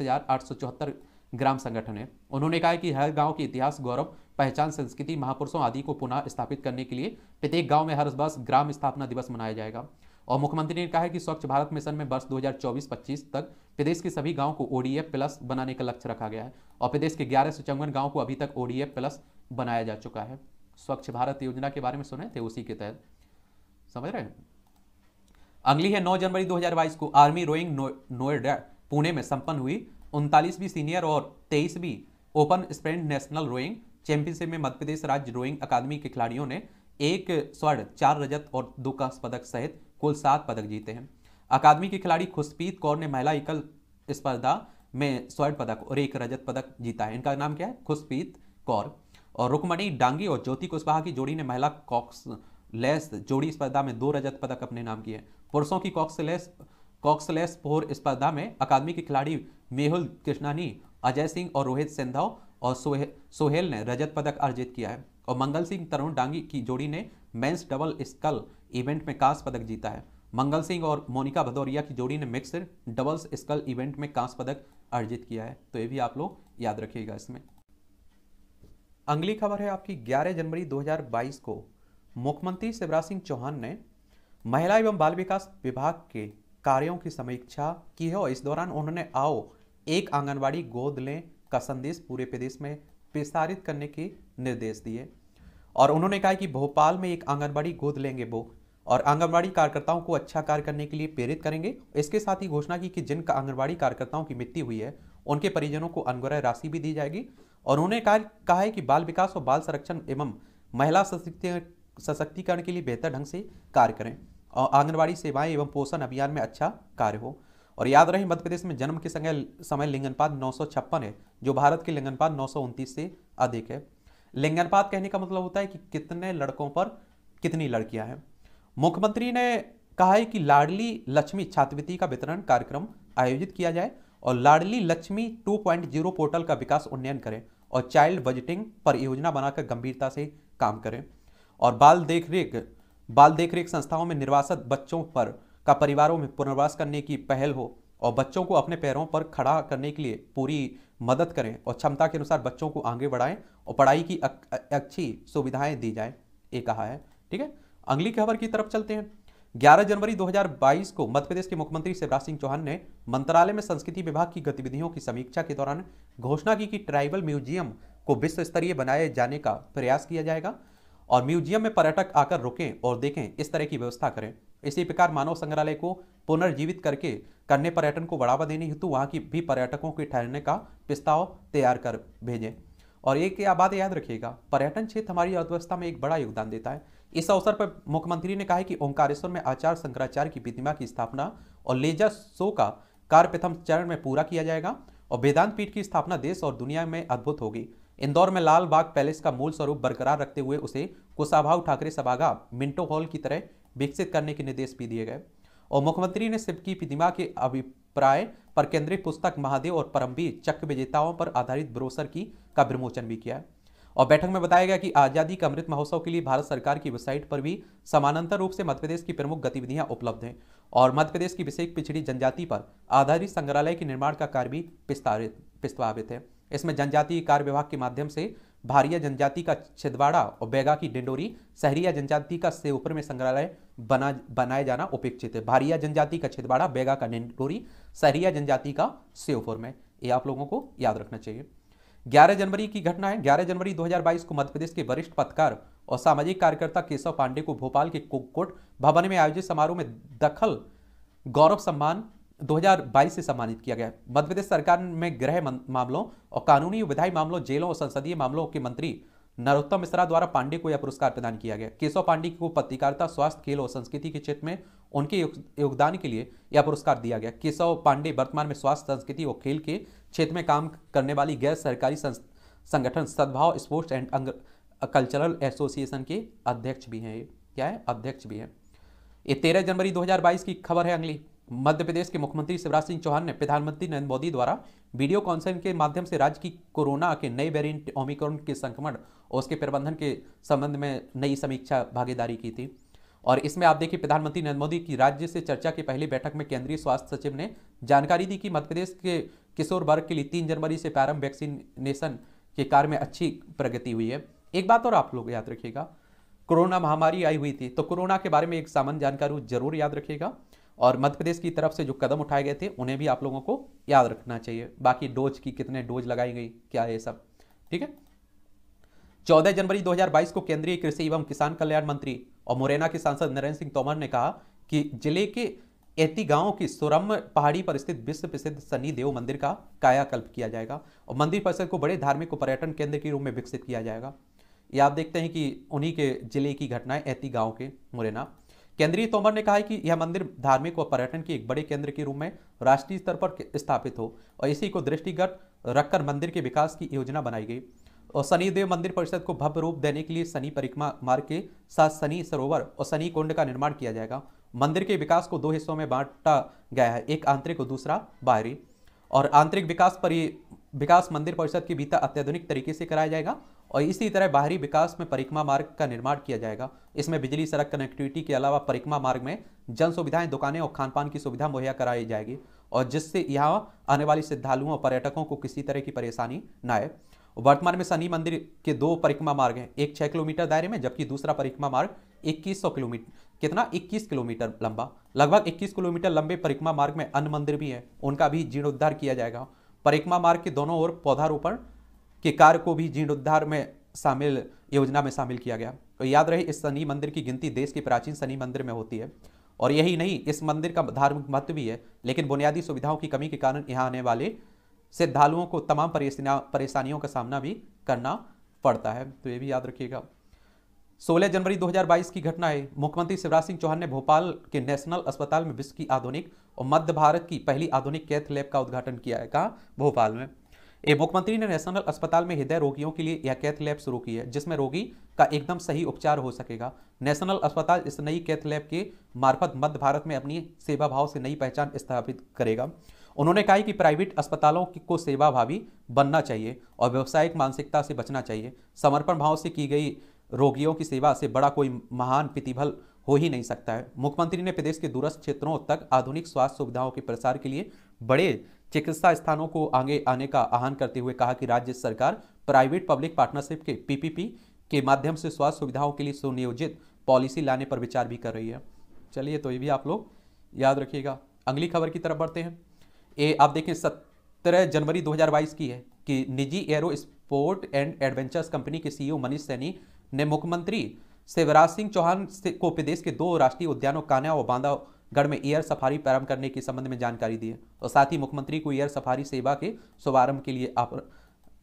ग्राम संगठन है उन्होंने कहा कि हर गांव के इतिहास गौरव पहचान संस्कृति महापुरुषों आदि को पुनः स्थापित करने के लिए प्रत्येक गांव में हर वर्ष ग्राम स्थापना दिवस मनाया जाएगा और मुख्यमंत्री ने कहा है कि स्वच्छ भारत मिशन में वर्ष 2024-25 तक प्रदेश के सभी गांव को ओडीएफ प्लस बनाने का लक्ष्य रखा गया है और प्रदेश के ग्यारह सौ चौवन गाँव को अभी तक ओडीएफ प्लस बनाया जा चुका है स्वच्छ भारत योजना के बारे में सुने थे उसी के तहत समझ रहे हैं अगली है 9 जनवरी 2022 को आर्मी रोइंग नोएडा पुणे में संपन्न हुई उनतालीसवीं सीनियर और तेईसवीं open sprint national rowing championship में मध्य प्रदेश राज्य रोइंग अकादमी के खिलाड़ियों ने एक स्वर्ण चार रजत और दो कांस्य पदक सहित कुल सात पदक जीते हैं अकादमी के खिलाड़ी खुशप्रीत कौर ने महिला एकल स्पर्धा में स्वर्ण पदक और एक रजत पदक जीता है इनका नाम क्या है खुशप्रीत कौर और रुकमणी डांगी और ज्योति कुशवाहा की जोड़ी ने महिला कॉक्स लेस जोड़ी स्पर्धा में दो रजत पदक अपने नाम किए पुरुषों की कॉक्सलेस कॉक्सलेस फोर स्पर्धा में अकादमी के खिलाड़ी मेहुल कृष्णानी अजय सिंह और रोहित सिंधव और सोहे, सोहेल ने रजत पदक अर्जित किया है और मंगल सिंह तरुण डांगी की जोड़ी ने मेंस डबल स्कल इवेंट में कांस्य पदक जीता है मंगल सिंह और मोनिका भदौरिया की जोड़ी ने मिक्सड डबल्स स्कल इवेंट में कांस्य पदक अर्जित किया है तो ये भी आप लोग याद रखिएगा इसमें अगली खबर है आपकी 11 जनवरी 2022 को मुख्यमंत्री शिवराज सिंह चौहान ने महिला एवं बाल विकास विभाग के कार्यों की समीक्षा की है और इस दौरान उन्होंने आओ एक आंगनबाड़ी गोद लें का संदेश पूरे प्रदेश में प्रसारित करने के निर्देश दिए और उन्होंने कहा कि भोपाल में एक आंगनबाड़ी गोद लेंगे वो और आंगनबाड़ी कार्यकर्ताओं को अच्छा कार्य करने के लिए प्रेरित करेंगे इसके साथ ही घोषणा की कि जिन आंगनबाड़ी कार्यकर्ताओं की मृत्यु हुई है उनके परिजनों को अनुग्रह राशि भी दी जाएगी और उन्होंने कहा है कि बाल विकास और बाल संरक्षण एवं महिला सशक्तिकरण के लिए बेहतर ढंग से कार्य करें और आंगनबाड़ी सेवाएं एवं पोषण अभियान में अच्छा कार्य हो और याद रहे मध्य प्रदेश में जन्म के समय समय लिंगनपात नौ है जो भारत के लिंगनपात नौ से अधिक है लिंगनपात कहने का मतलब होता है कि कितने लड़कों पर कितनी लड़कियां हैं मुख्यमंत्री ने कहा है कि लाडली लक्ष्मी छात्रवृत्ति का वितरण कार्यक्रम आयोजित किया जाए और लाडली लक्ष्मी 2.0 पोर्टल का विकास उन्नयन करें और चाइल्ड बजटिंग पर योजना बनाकर गंभीरता से काम करें और बाल देखरेख बाल देखरेख संस्थाओं में निर्वासित बच्चों पर का परिवारों में पुनर्वास करने की पहल हो और बच्चों को अपने पैरों पर खड़ा करने के लिए पूरी मदद करें और क्षमता के अनुसार बच्चों को आगे बढ़ाएं और पढ़ाई की अच्छी सुविधाएं दी जाएं ये कहा है ठीक है अगली खबर की तरफ चलते हैं 11 जनवरी 2022 को मध्य प्रदेश के मुख्यमंत्री शिवराज सिंह चौहान ने मंत्रालय में संस्कृति विभाग की गतिविधियों की समीक्षा के दौरान घोषणा की कि ट्राइबल म्यूजियम को विश्व स्तरीय बनाए जाने का प्रयास किया जाएगा और म्यूजियम में पर्यटक आकर रुकें और देखें इस तरह की व्यवस्था करें इसी प्रकार मानव संग्रहालय को पुनर्जीवित करके करने पर्यटन को बढ़ावा देने हेतु वहाँ की भी पर्यटकों के ठहरने का प्रस्ताव तैयार कर भेजें और एक बात याद रखिएगा पर्यटन क्षेत्र हमारी अर्थव्यवस्था में एक बड़ा योगदान देता है इस अवसर पर मुख्यमंत्री ने कहा कि ओंकारेश्वर में आचार्य शंकराचार्य की प्रतिमा की स्थापना और लेजर शो का कार्य प्रथम चरण में पूरा किया जाएगा और वेदांत पीठ की स्थापना देश और दुनिया में अद्भुत होगी इंदौर में लाल बाग पैलेस का मूल स्वरूप बरकरार रखते हुए उसे कुशाभाव ठाकरे सभागा मिंटो हॉल की तरह विकसित करने के निर्देश भी दिए गए और मुख्यमंत्री ने शिव की प्रतिमा के अभिप्राय पर केंद्रित पुस्तक महादेव और परमवीर चक्र विजेताओं पर आधारित ब्रोसर की का विमोचन भी किया है और बैठक में बताया गया कि आजादी का अमृत महोत्सव के लिए भारत सरकार की वेबसाइट पर भी समानांतर रूप से मध्यप्रदेश की प्रमुख गतिविधियां उपलब्ध हैं और मध्यप्रदेश की विशेष पिछड़ी जनजाति पर आधारित संग्रहालय के निर्माण का कार्य भी पिस्तावित प्रस्तावित है इसमें जनजाति कार्य विभाग के माध्यम से भारिया जनजाति का छिदवाड़ा और बैगा की डिंडोरी सहरिया जनजाति का से ऊपर में संग्रहालय बना बनाया जाना उपेक्षित है भारिया जनजाति का छिदवाड़ा बैगा का डिंडोरी सहरिया जनजाति का सेवपुर में ये आप लोगों को याद रखना चाहिए 11 जनवरी की घटना है 11 जनवरी 2022 को मध्य प्रदेश के वरिष्ठ पत्रकार और सामाजिक कार्यकर्ता केशव पांडे को भोपाल के कोकोट भवन में आयोजित समारोह में दखल गौरव सम्मान 2022 से सम्मानित किया गया मध्य प्रदेश सरकार में गृह मामलों और कानूनी विधायी मामलों जेलों और संसदीय मामलों के मंत्री नरोत्तम मिश्रा द्वारा पांडे को यह पुरस्कार प्रदान किया गया केशव पांडे को पत्रकारिता स्वास्थ्य खेल और संस्कृति के क्षेत्र में उनके योगदान के लिए यह पुरस्कार दिया गया केशव पांडे वर्तमान में स्वास्थ्य संस्कृति और खेल के क्षेत्र में काम करने वाली गैर सरकारी संगठन सद्भाव स्पोर्ट्स एंड कल्चरल एसोसिएशन के अध्यक्ष भी हैं क्या है अध्यक्ष भी हैं ये तेरह जनवरी 2022 की खबर है अगली मध्य प्रदेश के मुख्यमंत्री शिवराज सिंह चौहान ने प्रधानमंत्री नरेंद्र मोदी द्वारा वीडियो कॉन्फ्रेंस के माध्यम से राज्य की कोरोना के नए वेरिएंट ओमिक्रॉन के संक्रमण और उसके प्रबंधन के संबंध में नई समीक्षा भागीदारी की थी और इसमें आप देखिए प्रधानमंत्री नरेंद्र मोदी की राज्य से चर्चा की पहली बैठक में केंद्रीय स्वास्थ्य सचिव ने जानकारी दी कि मध्य प्रदेश के किशोर वर्ग के लिए तीन जनवरी से प्रारंभ वैक्सीनेशन के कार्य में अच्छी प्रगति हुई है एक बात और आप लोग याद रखिएगा कोरोना महामारी आई हुई थी तो कोरोना के बारे में एक सामान्य जानकारी जरूर याद रखिएगा और मध्य प्रदेश की तरफ से जो कदम उठाए गए थे उन्हें भी आप लोगों को याद रखना चाहिए बाकी डोज की कितने डोज लगाई गई क्या ये सब ठीक है 14 जनवरी 2022 को केंद्रीय कृषि एवं किसान कल्याण मंत्री और मुरैना के सांसद नरेंद्र सिंह तोमर ने कहा कि जिले के एती गांव की सुरम पहाड़ी पर स्थित विश्व प्रसिद्ध सनी देव मंदिर का कायाकल्प किया जाएगा और मंदिर परिसर को बड़े धार्मिक और पर्यटन केंद्र के रूप में विकसित किया जाएगा ये आप देखते हैं कि उन्हीं के जिले की घटनाएं एति गांव के मुरैना केंद्रीय तोमर ने कहा कि यह मंदिर धार्मिक और पर्यटन के एक बड़े केंद्र के रूप में राष्ट्रीय स्तर पर स्थापित हो और इसी को दृष्टिगत रखकर मंदिर के विकास की योजना बनाई गई और शनिदेव मंदिर परिषद को भव्य रूप देने के लिए शनि परिक्रमा मार्ग के साथ शनि सरोवर और शनि कुंड का निर्माण किया जाएगा मंदिर के विकास को दो हिस्सों में बांटा गया है एक आंतरिक और दूसरा बाहरी और आंतरिक विकास परि विकास मंदिर परिषद के भीतर अत्याधुनिक तरीके से कराया जाएगा और इसी तरह बाहरी विकास में परिक्रमा मार्ग का निर्माण किया जाएगा इसमें बिजली सड़क कनेक्टिविटी के अलावा परिक्रमा मार्ग में जन सुविधाएं दुकानें और खान पान की सुविधा मुहैया कराई जाएगी और जिससे यहाँ आने वाले श्रद्धालुओं और पर्यटकों को किसी तरह की परेशानी न आए वर्तमान में शनि मंदिर के दो परिक्रमा मार्ग हैं एक छः किलोमीटर दायरे में जबकि दूसरा परिक्रमा मार्ग 2100 किलोमीटर कितना 21 किलोमीटर लंबा लगभग 21 किलोमीटर लंबे परिक्रमा मार्ग में अन्य मंदिर भी हैं उनका भी जीर्णोद्धार किया जाएगा परिक्रमा मार्ग के दोनों ओर पौधारोपण के कार्य को भी जीर्णोद्धार में शामिल योजना में शामिल किया गया तो याद रहे इस शनि मंदिर की गिनती देश के प्राचीन शनि मंदिर में होती है और यही नहीं इस मंदिर का धार्मिक महत्व भी है लेकिन बुनियादी सुविधाओं की कमी के कारण यहाँ आने वाले श्रद्धालुओं को तमाम परेशानियों का सामना भी करना पड़ता है तो ये भी याद रखिएगा 16 जनवरी 2022 की घटना है मुख्यमंत्री शिवराज सिंह चौहान ने भोपाल के नेशनल अस्पताल में विश्व की आधुनिक और मध्य भारत की पहली आधुनिक कैथ लैब का उद्घाटन किया है कहा भोपाल में ये मुख्यमंत्री ने नेशनल अस्पताल में हृदय रोगियों के लिए यह कैथ लैब शुरू की है जिसमें रोगी का एकदम सही उपचार हो सकेगा नेशनल अस्पताल इस नई कैथ लैब के मार्फत मध्य भारत में अपनी सेवा भाव से नई पहचान स्थापित करेगा उन्होंने कहा कि प्राइवेट अस्पतालों को सेवाभावी बनना चाहिए और व्यवसायिक मानसिकता से बचना चाहिए समर्पण भाव से की गई रोगियों की सेवा से बड़ा कोई महान प्रतिभल हो ही नहीं सकता है मुख्यमंत्री ने प्रदेश के दूरस्थ क्षेत्रों तक आधुनिक स्वास्थ्य सुविधाओं के प्रसार के लिए बड़े चिकित्सा स्थानों को आगे आने का आह्वान करते हुए कहा कि राज्य सरकार प्राइवेट पब्लिक पार्टनरशिप के पीपीपी के माध्यम से स्वास्थ्य सुविधाओं के लिए सुनियोजित पॉलिसी लाने पर विचार भी कर रही है चलिए तो ये भी आप लोग याद रखिएगा अगली खबर की तरफ बढ़ते हैं ये आप देखें सत्रह जनवरी 2022 की है कि निजी aero sport and adventures company के सीईओ मनीष सैनी ने मुख्यमंत्री शिवराज सिंह चौहान से को प्रदेश के दो राष्ट्रीय उद्यानों कान्या और बांधागढ़ में एयर सफारी प्रारंभ करने के संबंध में जानकारी दी और साथ ही मुख्यमंत्री को एयर सफारी सेवा के शुभारंभ के लिए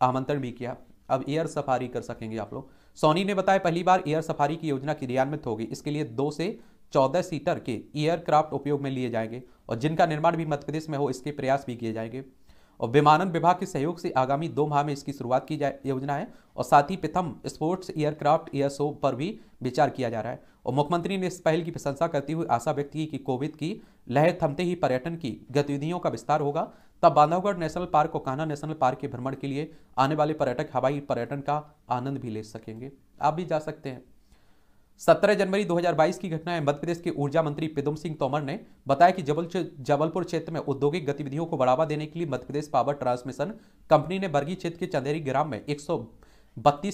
आमंत्रण भी किया अब एयर सफारी कर सकेंगे आप लोग सोनी ने बताया पहली बार एयर सफारी की योजना क्रियान्वित होगी इसके लिए दो से चौदह सीटर के एयरक्राफ्ट उपयोग में लिए जाएंगे और जिनका निर्माण भी मध्य प्रदेश में हो इसके प्रयास भी किए जाएंगे और विमानन विभाग के सहयोग से आगामी दो माह में इसकी शुरुआत की जाए योजना है और साथ ही प्रथम स्पोर्ट्स एयरक्राफ्ट एयर शो पर भी विचार किया जा रहा है और मुख्यमंत्री ने इस पहल की प्रशंसा करते हुए आशा व्यक्त की कि कोविड की लहर थमते ही पर्यटन की गतिविधियों का विस्तार होगा तब बांधवगढ़ नेशनल पार्क और कान्हा नेशनल पार्क के भ्रमण के लिए आने वाले पर्यटक हवाई पर्यटन का आनंद भी ले सकेंगे आप भी जा सकते हैं 17 जनवरी 2022 की घटना है मध्य प्रदेश के ऊर्जा मंत्री पिदम सिंह तोमर ने बताया कि जबलपुर क्षेत्र में औद्योगिक गतिविधियों को बढ़ावा देने के लिए Madhya Pradesh power transmission company ने बरगी क्षेत्र के चंदेरी ग्राम में एक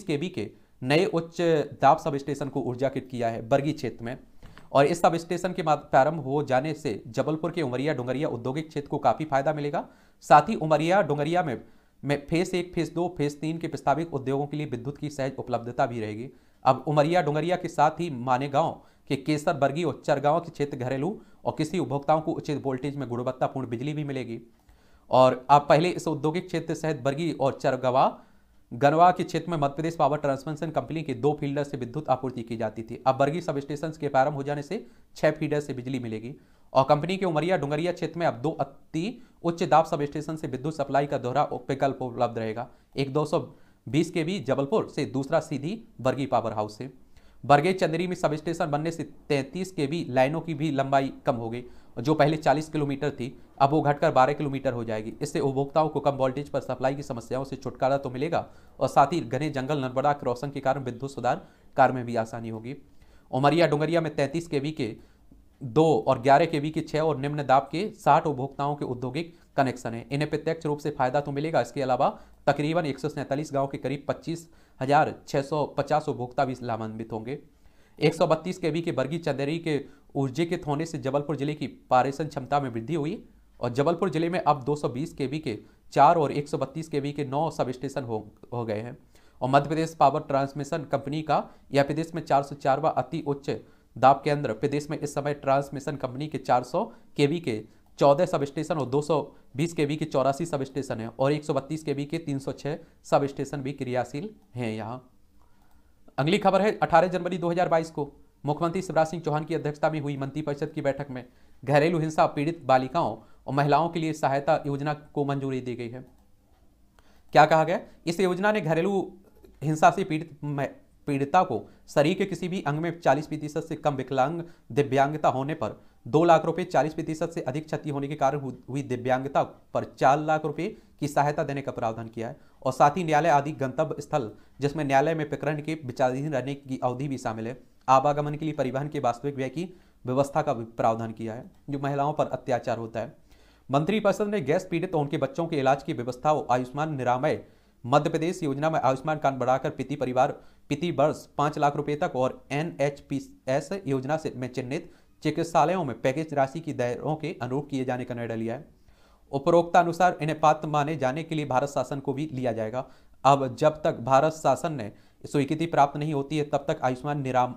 केवी के नए उच्च दाब सब स्टेशन को ऊर्जाकित किया है बरगी क्षेत्र में और इस सब स्टेशन के प्रारंभ हो जाने से जबलपुर के उमरिया डोंगरिया औद्योगिक क्षेत्र को काफ़ी फायदा मिलेगा साथ ही उमरिया डोंगरिया में में फेस एक फेस दो फेस तीन के प्रस्तावित उद्योगों के लिए विद्युत की सहज उपलब्धता भी रहेगी अब उमरिया डोंगरिया के साथ ही मानेगांव के केसर बर्गी और चरगांव के क्षेत्र घरेलू और किसी उपभोक्ताओं को उचित वोल्टेज में गुणवत्तापूर्ण बिजली भी मिलेगी और आप पहले इस औद्योगिक क्षेत्र सहित बर्गी और चरगवा गनवा के क्षेत्र में मध्यप्रदेश पावर ट्रांसमिशन कंपनी के दो फील्डर से विद्युत आपूर्ति की जाती थी अब बर्गी सब स्टेशन के प्रारंभ हो जाने से छह फीडर से बिजली मिलेगी और कंपनी के उमरिया डुंगरिया क्षेत्र में अब दो अति उच्च दाब सब स्टेशन से विद्युत सप्लाई का दोहरा विकल्प उपलब्ध रहेगा एक दो बीस के बी जबलपुर से दूसरा सीधी बरगी पावर हाउस से बरगे चंदेरी में सब स्टेशन बनने से 33 के बी लाइनों की भी लंबाई कम हो गई जो पहले 40 किलोमीटर थी अब वो घटकर 12 किलोमीटर हो जाएगी इससे उपभोक्ताओं को कम वोल्टेज पर सप्लाई की समस्याओं से छुटकारा तो मिलेगा और साथ ही घने जंगल नर्मदा क्रॉसिंग के कारण विद्युत सुधार कार्य में भी आसानी होगी उमरिया डुंगरिया में तैंतीस के के दो और ग्यारह के के छः और निम्न दाब के साठ उपभोक्ताओं के औद्योगिक कनेक्शन है इन्हें प्रत्यक्ष रूप से फायदा तो मिलेगा इसके अलावा तकरीबन एक गांव के करीब पच्चीस हजार छह सौ पचास उपभोक्ता भी लाभान्वित होंगे एक सौ बत्तीस के बी के बर्गी चंदेरी के के थोने से जबलपुर जिले की पारेषण क्षमता में वृद्धि हुई और जबलपुर जिले में अब 220 के बी के चार और 132 के वी के नौ सब स्टेशन हो हो गए हैं और Madhya Pradesh power transmission company का यह प्रदेश में चार सौ अति उच्च दाब केंद्र प्रदेश में इस समय ट्रांसमिशन कंपनी के चार सौ के चौदह सब स्टेशन और 220 केवी के चौरासी सब स्टेशन है और 132 केवी के 306 सब स्टेशन भी क्रियाशील हैं यहाँ अगली खबर है 18 जनवरी 2022 को मुख्यमंत्री शिवराज सिंह चौहान की अध्यक्षता में हुई मंत्रिपरिषद की बैठक में घरेलू हिंसा पीड़ित बालिकाओं और महिलाओं के लिए सहायता योजना को मंजूरी दी गई है क्या कहा गया इस योजना ने घरेलू हिंसा से पीड़ित पीड़िता को शरीर के किसी भी अंग में 40 प्रतिशत से कम विकलांग दिव्यांगता होने पर दो लाख रुपए चालीस प्रतिशत से अधिक क्षति होने के कारण हुई दिव्यांगता पर चार लाख रुपए की सहायता देने का प्रावधान किया है और साथ ही न्यायालय आदि गंतव्य स्थल जिसमें न्यायालय में प्रकरण के विचाराधीन रहने की अवधि भी शामिल है आवागमन के लिए परिवहन के वास्तविक व्यय की व्यवस्था का प्रावधान किया है जो महिलाओं पर अत्याचार होता है मंत्रिपरिषद ने गैस पीड़ित और उनके बच्चों के इलाज की व्यवस्था और आयुष्मान निरामय मध्य प्रदेश योजना में आयुष्मान कार्ड बढ़ाकर प्रति परिवार पिति वर्ष पांच लाख रुपए तक और एन योजना से में चिन्हित चिकित्सालयों में पैकेज राशि की दरों के अनुरूप किए जाने का निर्णय लिया है उपरोक्ता अनुसार इन्हें पात्र माने जाने के लिए भारत शासन को भी लिया जाएगा अब जब तक भारत शासन ने स्वीकृति प्राप्त नहीं होती है तब तक आयुष्मान निराम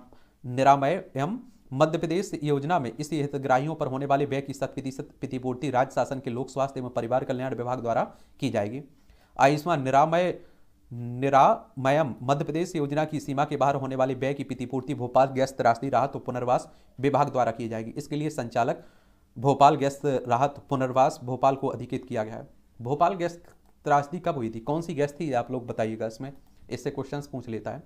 निरामय एवं मध्य प्रदेश योजना में इसी हितग्राहियों पर होने वाले व्यय की शत प्रतिशत प्रतिपूर्ति राज्य शासन के लोक स्वास्थ्य एवं परिवार कल्याण विभाग द्वारा की जाएगी आयुष्मान निरामय निरामयम मध्य प्रदेश योजना की सीमा के बाहर होने वाले व्यय की प्रतिपूर्ति भोपाल गैस त्रासदी राहत तो पुनर्वास विभाग द्वारा की जाएगी इसके लिए संचालक भोपाल गैस राहत पुनर्वास भोपाल को अधिकृत किया गया है भोपाल गैस त्रासदी कब हुई थी कौन सी गैस थी आप लोग बताइएगा इसमें इससे क्वेश्चन पूछ लेता है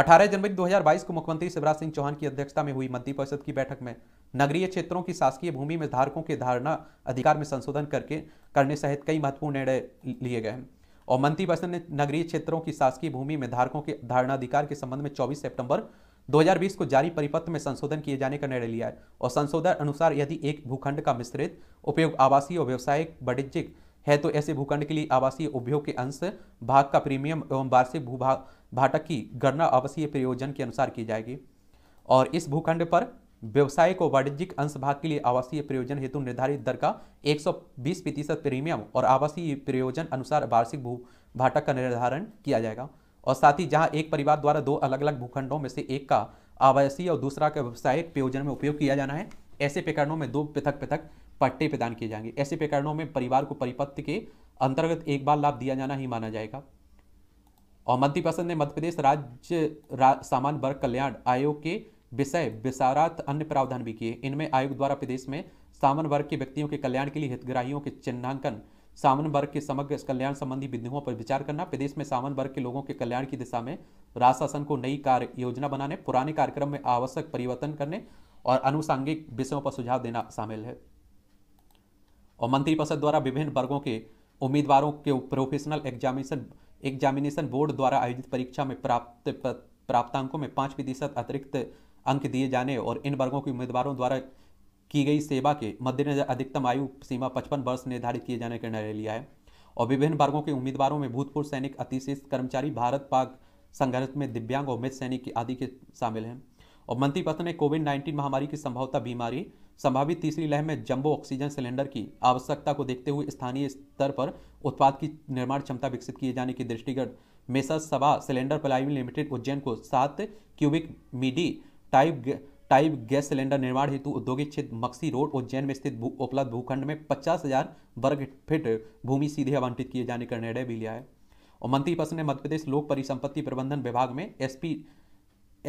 18 जनवरी 2022 को मुख्यमंत्री शिवराज सिंह चौहान की अध्यक्षता में हुई मंत्रिपरिषद की बैठक में नगरीय क्षेत्रों की शासकीय भूमि में धारकों के धारणा अधिकार में संशोधन करके करने सहित कई महत्वपूर्ण निर्णय लिए गए हैं और मंत्री परिषद ने नगरीय क्षेत्रों की शासकीय भूमि में धारकों के धारणाधिकार के संबंध में 24 सितंबर 2020 को जारी परिपत्र में संशोधन किए जाने का निर्णय लिया है और संशोधन अनुसार यदि एक भूखंड का मिश्रित उपयोग आवासीय और व्यवसायिक वाणिज्यिक है तो ऐसे भूखंड के लिए आवासीय उपयोग के अंश भाग का प्रीमियम एवं वार्षिक भूभाग भाटक की गणना आवासीय प्रयोजन के अनुसार की जाएगी और इस भूखंड पर व्यवसायिक और वाणिज्यिक अंश भाग के लिए आवासीय प्रयोजन हेतु निर्धारित दर का 120 प्रतिशत प्रीमियम और आवासीय प्रयोजन अनुसार वार्षिक भू भाटक का निर्धारण किया जाएगा और साथ ही जहां एक परिवार द्वारा दो अलग अलग भूखंडों में से एक का आवासीय और दूसरा का व्यवसायिक प्रयोजन में उपयोग किया जाना है ऐसे प्रकरणों में दो पृथक पृथक पट्टे प्रदान किए जाएंगे ऐसे प्रकरणों में परिवार को परिपत्ति के अंतर्गत एक बार लाभ दिया जाना ही माना जाएगा और मंत्रिपरिषद ने मध्य प्रदेश राज्य रा, सामान्य वर्ग कल्याण आयोग के विषय विसारात अन्य प्रावधान भी किए इनमें आयोग द्वारा प्रदेश में सामान्य वर्ग के व्यक्तियों के कल्याण के लिए हितग्राहियों के चिन्हांकन सामान्य वर्ग के समग्र कल्याण संबंधी बिंदुओं पर विचार करना प्रदेश में सामान्य वर्ग के लोगों के कल्याण की दिशा में राज्य शासन को नई कार्य योजना बनाने पुराने कार्यक्रम में आवश्यक परिवर्तन करने और अनुसांगिक विषयों पर सुझाव देना शामिल है और मंत्रिपरिषद द्वारा विभिन्न वर्गों के उम्मीदवारों के प्रोफेशनल एग्जामिनेशन एग्जामिनेशन बोर्ड द्वारा आयोजित परीक्षा में प्राप्त प्राप्तांकों में पाँच प्रतिशत अतिरिक्त अंक दिए जाने और इन वर्गों के उम्मीदवारों द्वारा की गई सेवा के मद्देनजर अधिकतम आयु सीमा पचपन वर्ष निर्धारित किए जाने का निर्णय लिया है और विभिन्न वर्गों के उम्मीदवारों में भूतपूर्व सैनिक अतिशिष्ट कर्मचारी भारत पाक संघर्ष में दिव्यांग और मृत सैनिक आदि के शामिल हैं और मंत्री पत्र ने कोविड नाइन्टीन महामारी की संभवता बीमारी संभावित तीसरी लहर में जंबो ऑक्सीजन सिलेंडर की आवश्यकता को देखते हुए स्थानीय स्तर पर उत्पाद की निर्माण क्षमता विकसित किए जाने की दृष्टिगत मेसर सभा सिलेंडर पलायु लिमिटेड उज्जैन को सात क्यूबिक मीडी टाइप टाइप गैस सिलेंडर निर्माण हेतु औद्योगिक क्षेत्र मक्सी रोड उज्जैन में स्थित उपलब्ध भूखंड में पचास हजार वर्ग फीट भूमि सीधे आवंटित किए जाने का निर्णय भी लिया है और मंत्री पसंद ने मध्यप्रदेश लोक परिसंपत्ति प्रबंधन विभाग में एसपी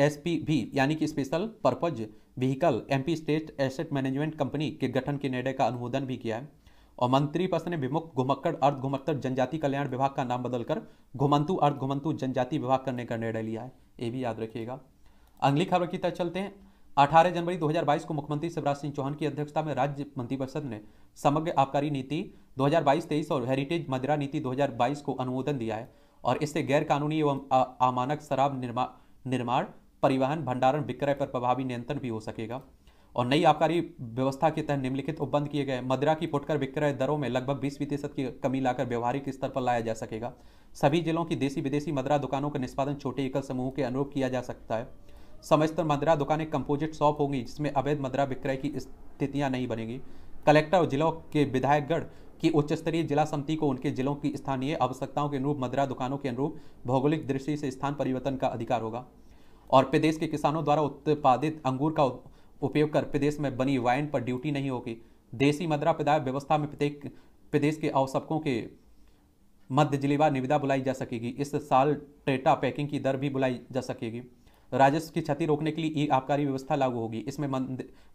एसपीवी यानी कि special purpose vehicle P state asset management company के गठन के निर्णय का अनुमोदन भी किया है और मंत्री ने विमुक्त घुमक्कड़ अर्ध घुमक्कड़ जनजाति कल्याण विभाग का नाम बदलकर घुमंतु अर्ध घुमंतु जनजाति विभाग करने का निर्णय लिया है ये भी याद रखिएगा अगली खबर की तरह चलते हैं 18 जनवरी 2022 को मुख्यमंत्री शिवराज सिंह चौहान की अध्यक्षता में राज्य मंत्रिपरिषद ने समग्र आबकारी नीति 2022-23 और हेरिटेज मदिरा नीति 2022 को अनुमोदन दिया है और इससे गैर कानूनी एवं अमानक शराब निर्मा निर्माण परिवहन भंडारण विक्रय पर प्रभावी नियंत्रण भी हो सकेगा और नई आबकारी व्यवस्था के तहत निम्नलिखित उपबंध किए गए मदिरा की फुटकर विक्रय दरों में लगभग बीस प्रतिशत की कमी लाकर व्यवहारिक स्तर पर लाया जा सकेगा सभी जिलों की देसी विदेशी मदिरा दुकानों का निष्पादन छोटे एकल समूह के अनुरूप किया जा सकता है समस्तर दुकान दुकानें कंपोजिट शॉप होंगी जिसमें अवैध मदरा विक्रय की स्थितियां नहीं बनेगी कलेक्टर और जिलों के विधायकगढ़ की उच्च स्तरीय जिला समिति को उनके जिलों की स्थानीय आवश्यकताओं के अनुरूप मदरा दुकानों के अनुरूप भौगोलिक दृष्टि से स्थान परिवर्तन का अधिकार होगा और प्रदेश के किसानों द्वारा उत्पादित अंगूर का उपयोग कर प्रदेश में बनी वाइन पर ड्यूटी नहीं होगी देसी मदरा प्रदाय व्यवस्था में प्रत्येक प्रदेश के आवश्यकों के मध्य जिलेवार निविदा बुलाई जा सकेगी इस साल टेटा पैकिंग की दर भी बुलाई जा सकेगी राजस्व की क्षति रोकने के लिए ई आबकारी व्यवस्था लागू होगी इसमें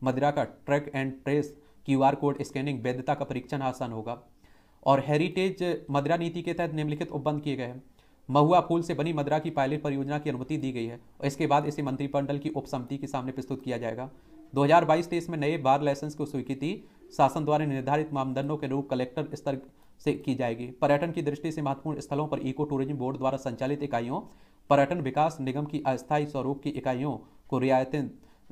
मदिरा का track and trace QR code scanning वैधता का परीक्षण आसान होगा और हेरिटेज मदिरा नीति के तहत निम्नलिखित उपबंध किए गए हैं महुआ फूल से बनी मदिरा की पायलट परियोजना की अनुमति दी गई है और इसके बाद इसे मंत्रिमंडल की उपसमिति के सामने प्रस्तुत किया जाएगा 2022-23 में नए बार लाइसेंस को स्वीकृति शासन द्वारा निर्धारित मानदंडों के अनुरूप कलेक्टर स्तर से की जाएगी पर्यटन की दृष्टि से महत्वपूर्ण स्थलों पर इको टूरिज्म बोर्ड द्वारा संचालित इकाइयों पर्यटन विकास निगम की अस्थायी स्वरूप की इकाइयों को रियायतें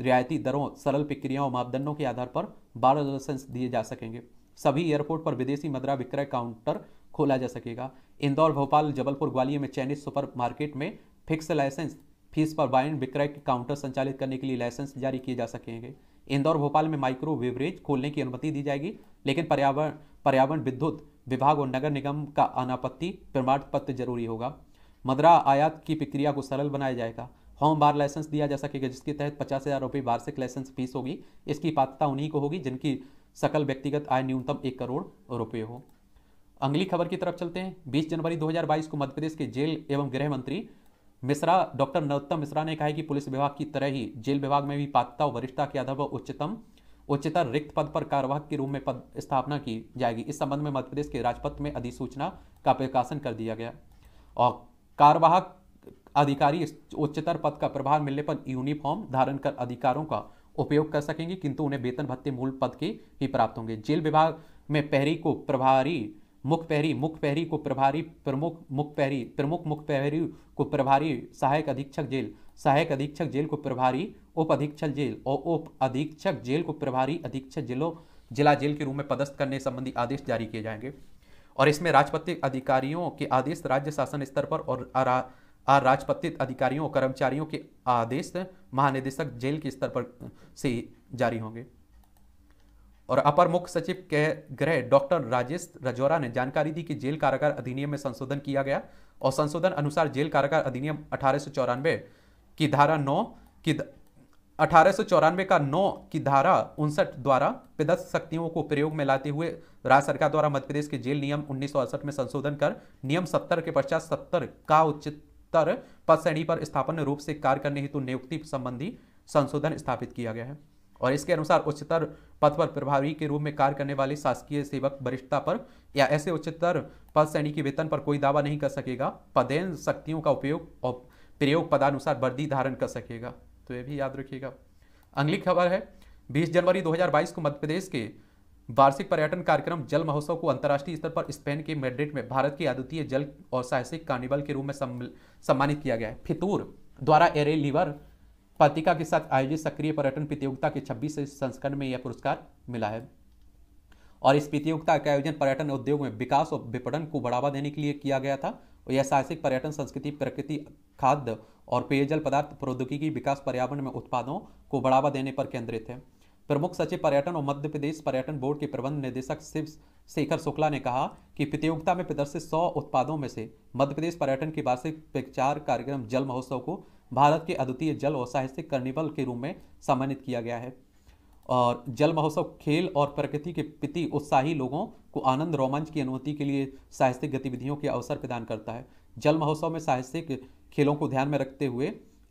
रियायती दरों सरल प्रक्रियाओं मापदंडों के आधार पर बारह लाइसेंस दिए जा सकेंगे सभी एयरपोर्ट पर विदेशी मदरा विक्रय काउंटर खोला जा सकेगा इंदौर भोपाल जबलपुर ग्वालियर में चाइनीज सुपर मार्केट में फिक्स लाइसेंस फीस पर वाइन विक्रय काउंटर संचालित करने के लिए लाइसेंस जारी किए जा सकेंगे इंदौर भोपाल में माइक्रो वेवरेज खोलने की अनुमति दी जाएगी लेकिन पर्यावरण पर्यावरण विद्युत विभाग और नगर निगम का अनापत्ति प्रमाण पत्र जरूरी होगा मदरा आयात की प्रक्रिया को सरल बनाया जाएगा होम बार लाइसेंस दिया जा सकेगा जिसके तहत पचास हज़ार रुपये वार्षिक लाइसेंस फीस होगी इसकी पात्रता उन्हीं को होगी जिनकी सकल व्यक्तिगत आय न्यूनतम एक करोड़ रुपये हो अगली खबर की तरफ चलते हैं बीस जनवरी दो को मध्य प्रदेश के जेल एवं गृह मंत्री मिश्रा डॉक्टर नरोत्तम मिश्रा ने कहा है कि पुलिस विभाग की तरह ही जेल विभाग में भी पात्रता वरिष्ठता के आधार पर उच्चतम उच्चतर रिक्त पद पर कार्यवाहक के रूप में पद स्थापना की जाएगी इस संबंध में मध्यप्रदेश के राजपथ में अधिसूचना का प्रकाशन कर दिया गया और कार्यवाहक अधिकारी उच्चतर पद का प्रभार मिलने पर यूनिफॉर्म धारण कर अधिकारों का उपयोग कर सकेंगे किंतु उन्हें वेतन भत्ते मूल पद के ही प्राप्त होंगे जेल विभाग में पहरी को प्रभारी मुख्य पहरी मुख्य पहरी को प्रभारी प्रमुख मुख्य पहरी प्रमुख मुख्य पहरी को प्रभारी सहायक अधीक्षक जेल सहायक अधीक्षक जेल को प्रभारी उप अधीक्षक जेल और उप अधीक्षक जेल को प्रभारी अधीक्षक जिलों जिला जेल के रूप में पदस्थ करने संबंधी आदेश जारी किए जाएंगे और इसमें राजपत्रित अधिकारियों के आदेश राज्य शासन स्तर पर और राजपत्रित अधिकारियों और कर्मचारियों के आदेश महानिदेशक जेल के स्तर पर से जारी होंगे और अपर मुख्य सचिव के गृह डॉक्टर राजेश रजौरा ने जानकारी दी कि जेल कारागार अधिनियम में संशोधन किया गया और संशोधन अनुसार जेल कारागार अधिनियम अठारह की धारा नौ की अठारह का नौ की धारा उनसठ द्वारा पदस्थ शक्तियों को प्रयोग में लाते हुए राज्य सरकार द्वारा मध्य प्रदेश के जेल नियम उन्नीस में संशोधन कर नियम सत्तर के पश्चात सत्तर का उच्चतर पद श्रेणी पर स्थापन रूप से कार्य करने हेतु नियुक्ति संबंधी संशोधन स्थापित किया गया है और इसके अनुसार उच्चतर पद पर प्रभावी के रूप में कार्य करने वाले शासकीय सेवक वरिष्ठता पर या ऐसे उच्चतर पद श्रेणी के वेतन पर कोई दावा नहीं कर सकेगा पदेन शक्तियों का उपयोग और प्रयोग पदानुसार वर्दी धारण कर सकेगा तो ये भी याद रखिएगा अगली खबर है 20 जनवरी 2022 को मध्य प्रदेश के वार्षिक पर्यटन कार्यक्रम जल महोत्सव को अंतर्राष्ट्रीय स्तर पर स्पेन के मेड्रिड में भारत की अद्वितीय जल और साहसिक कार्निवल के रूप में सम्मानित किया गया है फितूर द्वारा एरे लीवर पत्रिका के साथ आयोजित सक्रिय पर्यटन प्रतियोगिता के छब्बीस संस्करण में यह पुरस्कार मिला है और इस प्रतियोगिता का आयोजन पर्यटन उद्योग में विकास और विपणन को बढ़ावा देने के लिए किया गया था और यह साहसिक पर्यटन संस्कृति प्रकृति खाद्य और पेयजल पदार्थ प्रौद्योगिकी विकास पर्यावरण में उत्पादों को बढ़ावा देने पर केंद्रित है प्रमुख सचिव पर्यटन और मध्य प्रदेश पर्यटन बोर्ड के प्रबंध निदेशक शिव शेखर शुक्ला ने कहा कि प्रतियोगिता में प्रदर्शित सौ उत्पादों में से मध्य प्रदेश पर्यटन के वार्षिक प्रचार कार्यक्रम जल महोत्सव को भारत के अद्वितीय जल और साहित्यिक कर्निवल के रूप में सम्मानित किया गया है और जल महोत्सव खेल और प्रकृति के प्रति उत्साही लोगों को आनंद रोमांच की अनुभूति के लिए साहित्यिक गतिविधियों के अवसर प्रदान करता है जल महोत्सव में साहसिक खेलों को ध्यान में रखते हुए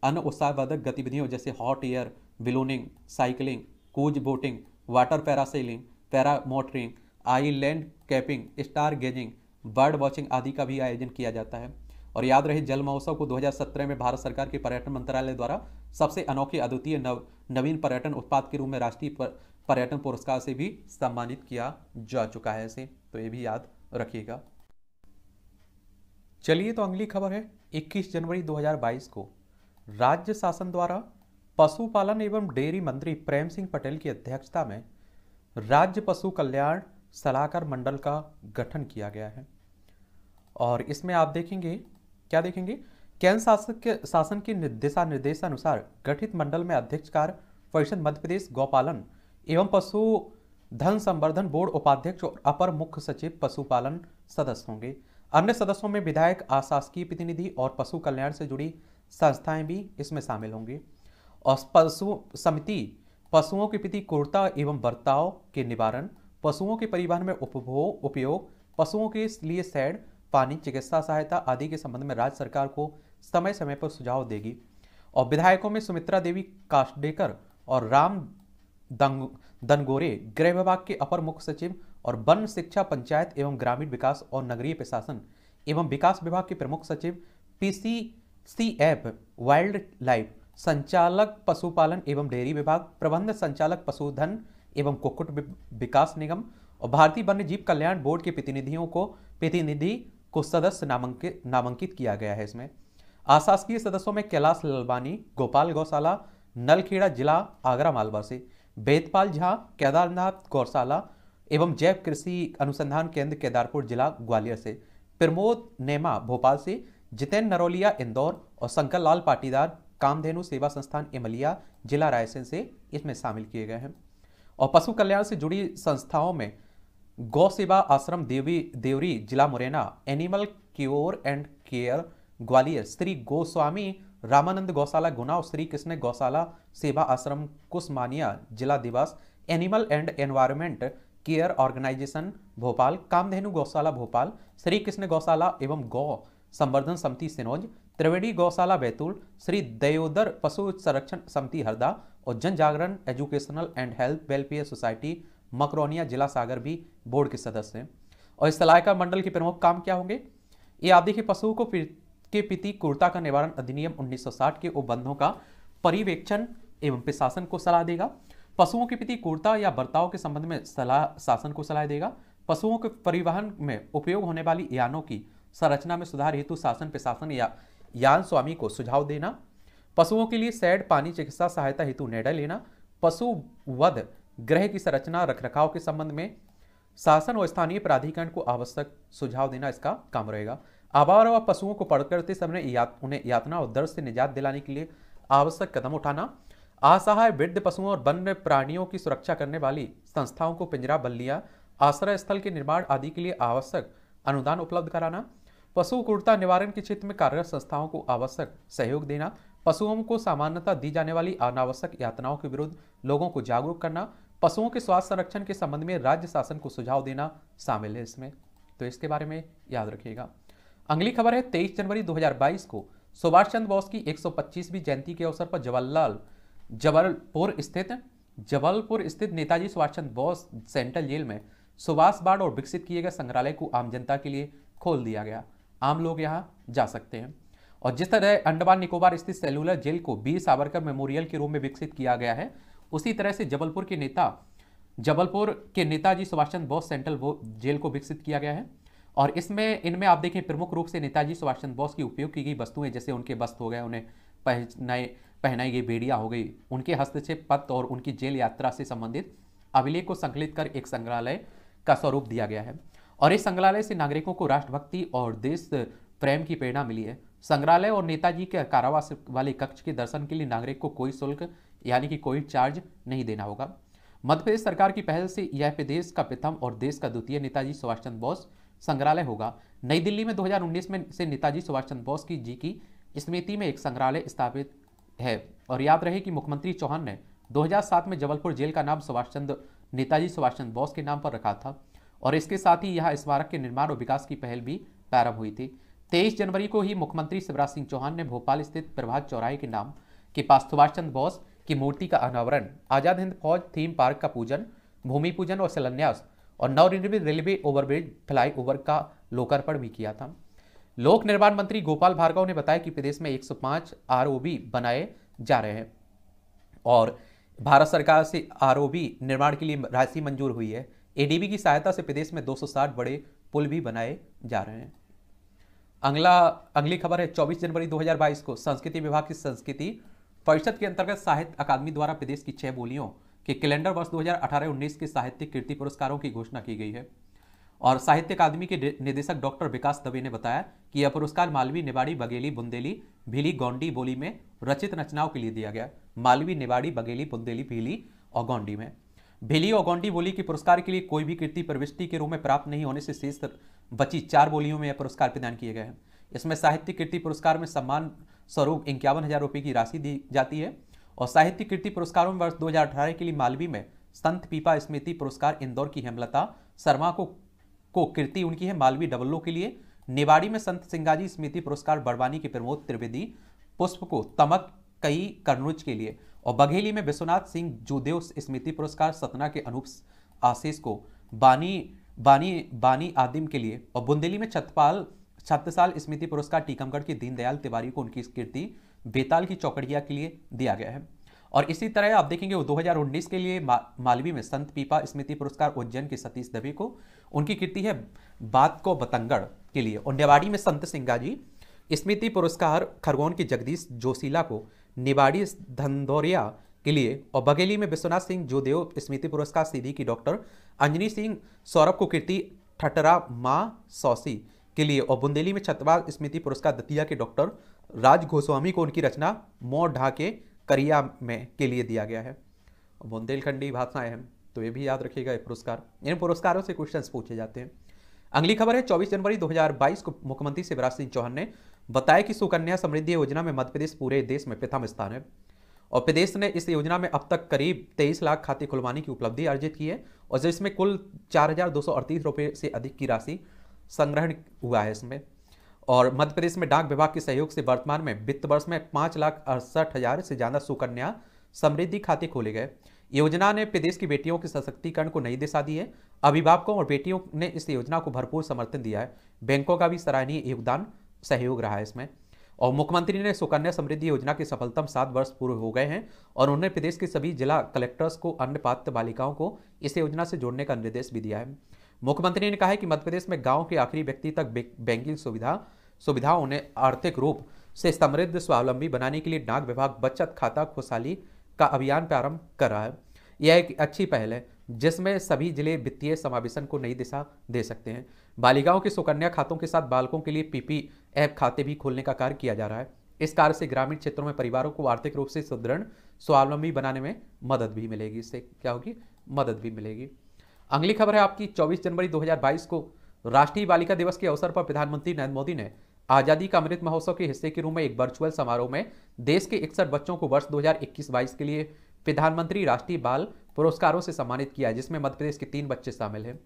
अन्य उत्साहवर्धक गतिविधियों जैसे hot air ballooning cycling cruise boating water parasailing paramotoring island camping stargazing bird watching आदि का भी आयोजन किया जाता है और याद रहे जल महोत्सव को 2017 में भारत सरकार के पर्यटन मंत्रालय द्वारा सबसे अनोखे अद्वितीय नव नवीन पर्यटन उत्पाद के रूप में राष्ट्रीय पर्यटन पुरस्कार से भी सम्मानित किया जा चुका है इसे तो ये भी याद रखिएगा चलिए तो अगली खबर है 21 जनवरी 2022 को राज्य शासन द्वारा पशुपालन एवं डेयरी मंत्री प्रेम सिंह पटेल की अध्यक्षता में राज्य पशु कल्याण सलाहकार मंडल का गठन किया गया है और इसमें आप देखेंगे क्या देखेंगे केंद्र शासक के शासन के निर्देशा निर्देश अनुसार गठित मंडल में अध्यक्ष कार्य परिषद मध्य प्रदेश गौपालन एवं पशु धन संवर्धन बोर्ड उपाध्यक्ष और अपर मुख्य सचिव पशुपालन सदस्य होंगे अन्य सदस्यों में विधायक अशासकीय प्रतिनिधि और पशु कल्याण से जुड़ी संस्थाएं भी इसमें शामिल होंगी और पशु समिति पशुओं के प्रति क्रूरता एवं बर्ताव के निवारण पशुओं के परिवहन में उपभोग उपयोग पशुओं के लिए सैड पानी चिकित्सा सहायता आदि के संबंध में राज्य सरकार को समय समय पर सुझाव देगी और विधायकों में सुमित्रा देवी काशडेकर और राम दंग दनगोरे गृह विभाग के अपर मुख्य सचिव और वन शिक्षा पंचायत एवं ग्रामीण विकास और नगरीय प्रशासन एवं विकास विभाग के प्रमुख सचिव P C C F wildlife संचालक पशुपालन एवं डेयरी विभाग प्रबंध संचालक पशुधन एवं कुक्कुट विकास निगम और भारतीय वन्य जीव कल्याण बोर्ड के प्रतिनिधियों को प्रतिनिधि को सदस्य नामांकित नामांकित किया गया है इसमें अशासकीय सदस्यों में कैलाश ललवानी गोपाल गौशाला नलखेड़ा जिला आगरा मालवा से बेतपाल झा केदारनाथ गौशाला एवं जैव कृषि अनुसंधान केंद्र केदारपुर जिला ग्वालियर से प्रमोद नेमा भोपाल से जितेन नरोलिया इंदौर और शंकर लाल पाटीदार कामधेनु सेवा संस्थान इमलिया जिला रायसेन से इसमें शामिल किए गए हैं और पशु कल्याण से जुड़ी संस्थाओं में गौ सेवा आश्रम देवी देवरी जिला Morena animal cure and care Gwalior Shri Goswami Ramanand गौशाला गुना और श्री कृष्ण गौशाला सेवा आश्रम कुसमानिया जिला दिवस animal and environment care organisation Bhopal Kamdhenu गौशाला भोपाल श्री कृष्ण गौशाला एवं गौ संवर्धन समिति सिनोज त्रिवेणी गौशाला बैतूल श्री दयोदर पशु संरक्षण समिति हरदा और Jan Jagran educational and health welfare society Makronia जिला सागर भी बोर्ड के सदस्य हैं और इस सलाहकार मंडल के प्रमुख काम क्या होंगे ये आप देखिए पशुओं को के प्रति कुर्ता का निवारण अधिनियम 1960 के उपबंधों का परिवेक्षण एवं प्रशासन को सलाह देगा पशुओं के प्रति कुर्ता या बर्ताव के संबंध में सलाह शासन को सलाह देगा पशुओं के परिवहन में उपयोग होने वाली यानों की संरचना में सुधार हेतु शासन प्रशासन या यान स्वामी को सुझाव देना पशुओं के लिए सैड पानी चिकित्सा सहायता हेतु निर्णय लेना पशु वध ग्रह की संरचना रखरखाव के संबंध में शासन और स्थानीय प्राधिकरण को आवश्यक सुझाव देना इसका काम रहेगा आबार व पशुओं को पढ़ करते समय या, उन्हें यातना और दर्द से निजात दिलाने के लिए आवश्यक कदम उठाना असहाय वृद्ध पशुओं और वन्य प्राणियों की सुरक्षा करने वाली संस्थाओं को पिंजरा बल्लिया आश्रय स्थल के निर्माण आदि के लिए आवश्यक अनुदान उपलब्ध कराना पशु क्रूरता निवारण के क्षेत्र में कार्यरत संस्थाओं को आवश्यक सहयोग देना पशुओं को सामान्यता दी जाने वाली अनावश्यक यातनाओं के विरुद्ध लोगों को जागरूक करना पशुओं के स्वास्थ्य संरक्षण के संबंध में राज्य शासन को सुझाव देना शामिल है इसमें तो इसके बारे में याद रखिएगा अगली खबर है 23 जनवरी 2022 को सुभाष चंद्र बोस की 125वीं जयंती के अवसर पर जवाहरलाल जबलपुर स्थित जबलपुर स्थित नेताजी सुभाष चंद्र बोस सेंट्रल जेल में सुभाष बाढ़ और विकसित किए गए संग्रहालय को आम जनता के लिए खोल दिया गया आम लोग यहाँ जा सकते हैं और जिस तरह अंडमान निकोबार स्थित सेलुलर जेल को बी सावरकर मेमोरियल के रूप में विकसित किया गया है उसी तरह से जबलपुर के नेता जबलपुर के नेताजी सुभाष चंद्र बोस सेंट्रल जेल को विकसित किया गया है और इसमें इनमें आप देखें प्रमुख रूप से नेताजी सुभाष चंद्र बोस की उपयोग की गई वस्तुएं जैसे उनके वस्त्र हो गए उन्हें पहनाए पहनाई गई बेड़िया हो गई उनके हस्तक्षेप पत्र और उनकी जेल यात्रा से संबंधित अभिलेख को संकलित कर एक संग्रहालय का स्वरूप दिया गया है और इस संग्रहालय से नागरिकों को राष्ट्रभक्ति और देश प्रेम की प्रेरणा मिली है संग्रहालय और नेताजी के कारावास वाले कक्ष के दर्शन के लिए नागरिक को कोई शुल्क यानी कि कोई चार्ज नहीं देना होगा मध्य प्रदेश सरकार की पहल से यह प्रदेश का प्रथम और देश का द्वितीय नेताजी सुभाष चंद्र बोस संग्रहालय होगा नई दिल्ली में 2019 में से नेताजी सुभाष चंद्र बोस की जी की स्मृति में एक संग्रहालय स्थापित है और याद रहे कि मुख्यमंत्री चौहान ने 2007 में जबलपुर जेल का नाम सुभाष चंद्र नेताजी सुभाष चंद्र बोस के नाम पर रखा था और इसके साथ ही यहाँ स्मारक के निर्माण और विकास की पहल भी प्रारंभ हुई थी तेईस जनवरी को ही मुख्यमंत्री शिवराज सिंह चौहान ने भोपाल स्थित प्रभात चौराहे के नाम के पास सुभाष चंद्र बोस की मूर्ति का अनावरण आजाद हिंद फौज थीम पार्क का पूजन भूमि पूजन और शिलान्यास और नवनिर्मित रेलवे ओवरब्रिज फ्लाई ओवर का लोकार्पण भी किया था लोक निर्माण मंत्री गोपाल भार्गव ने बताया कि प्रदेश में 105 आरओबी बनाए जा रहे हैं और भारत सरकार से आर निर्माण के लिए राशि मंजूर हुई है एडीबी की सहायता से प्रदेश में 260 बड़े पुल भी बनाए जा रहे हैं अगला अगली खबर है 24 जनवरी 2022 को संस्कृति विभाग की संस्कृति परिषद के अंतर्गत साहित्य अकादमी द्वारा प्रदेश की छह बोलियों के कैलेंडर वर्ष दो हजार के साहित्य कीर्ति पुरस्कारों की घोषणा की गई है और साहित्य अकादमी के निदेशक डॉक्टर विकास दवे ने बताया कि यह पुरस्कार मालवी निवाड़ी बगेली बुंदेली भीली गौंडी बोली में रचित रचनाओं के लिए दिया गया मालवी निवाड़ी बगेली बुंदेली भीली और गौंडी में भीली और गौंडी बोली के पुरस्कार के लिए कोई भी कृति प्रविष्टि के रूप में प्राप्त नहीं होने से शेष बची चार बोलियों में यह पुरस्कार प्रदान किए गए हैं इसमें साहित्य कीर्ति पुरस्कार में सम्मान स्वरूप इक्यावन हजार रुपये की राशि दी जाती है और साहित्य कीर्ति पुरस्कारों में वर्ष 2018 के लिए मालवी में संत पीपा स्मृति पुरस्कार इंदौर की हेमलता शर्मा को को कृति उनकी है मालवी डबल्लो के लिए नेवाड़ी में संत सिंगाजी स्मृति पुरस्कार बड़वानी के प्रमोद त्रिवेदी पुष्प को तमक कई कर्नुज के लिए और बघेली में विश्वनाथ सिंह जूदेव स्मृति पुरस्कार सतना के अनूप आशीष को बानी बानी बानी आदिम के लिए और बुंदेली में छतपाल छत्तीसाल स्मृति पुरस्कार टीकमगढ़ के दीनदयाल तिवारी को उनकी कीर्ति बेताल की चौकड़िया के लिए दिया गया है और इसी तरह आप देखेंगे वो 2019 के लिए मा, मालवी में संत पीपा स्मृति पुरस्कार उज्जैन के सतीश दवे को उनकी कृति है बात को बतंगड़ के लिए और नेवाड़ी में संत सिंगा जी स्मृति पुरस्कार खरगोन की जगदीश जोशीला को निवाड़ी धंधौरिया के लिए और बघेली में विश्वनाथ सिंह जोदेव स्मृति पुरस्कार सीधी की डॉक्टर अंजनी सिंह सौरभ को कीर्ति ठटरा माँ सौसी के लिए और बुंदेली में छतवा स्मृति पुरस्कार दतिया के डॉक्टर राज गोस्वामी को उनकी रचना मो ढाके करिया में के लिए दिया गया है बुंदेलखंडी भाषाएं हैं तो ये भी याद रखिएगा ये पुरस्कार इन पुरस्कारों से क्वेश्चन पूछे जाते हैं अगली खबर है 24 जनवरी 2022 को मुख्यमंत्री शिवराज सिंह चौहान ने बताया कि सुकन्या समृद्धि योजना में मध्यप्रदेश पूरे देश में प्रथम स्थान है और प्रदेश ने इस योजना में अब तक करीब 23 लाख खाते खुलवाने की उपलब्धि अर्जित की है और जिसमें कुल चार रुपए से अधिक की राशि संग्रहण हुआ है इसमें और मध्य प्रदेश में डाक विभाग के सहयोग से वर्तमान में वित्त वर्ष में पांच लाख अड़सठ हज़ार से ज़्यादा सुकन्या समृद्धि खाते खोले गए योजना ने प्रदेश की बेटियों के सशक्तिकरण को नई दिशा दी है अभिभावकों और बेटियों ने इस योजना को भरपूर समर्थन दिया है बैंकों का भी सराहनीय योगदान सहयोग रहा है इसमें और मुख्यमंत्री ने सुकन्या समृद्धि योजना के सफलतम सात वर्ष पूरे हो गए हैं और उन्होंने प्रदेश के सभी जिला कलेक्टर्स को अन्य पात्र बालिकाओं को इस योजना से जोड़ने का निर्देश भी दिया है मुख्यमंत्री ने कहा है कि मध्य प्रदेश में गाँव के आखिरी व्यक्ति तक बैंकिंग सुविधा सुविधाओं ने आर्थिक रूप से समृद्ध स्वावलंबी बनाने के लिए डाक विभाग बचत खाता खुशहाली का अभियान प्रारंभ कर रहा है यह एक अच्छी पहल है जिसमें सभी जिले वित्तीय समावेशन को नई दिशा दे सकते हैं बालिकाओं के सुकन्या खातों के साथ बालकों के लिए पीपी ऐप खाते भी खोलने का कार्य किया जा रहा है इस कार्य से ग्रामीण क्षेत्रों में परिवारों को आर्थिक रूप से सुदृढ़ स्वावलंबी बनाने में मदद भी मिलेगी इससे क्या होगी मदद भी मिलेगी अगली खबर है आपकी 24 जनवरी 2022 को राष्ट्रीय बालिका दिवस के अवसर पर प्रधानमंत्री नरेंद्र मोदी ने आज़ादी का अमृत महोत्सव के हिस्से के रूप में एक वर्चुअल समारोह में देश के इकसठ बच्चों को वर्ष 2021-22 के लिए प्रधानमंत्री राष्ट्रीय बाल पुरस्कारों से सम्मानित किया जिसमें मध्य प्रदेश के तीन बच्चे शामिल हैं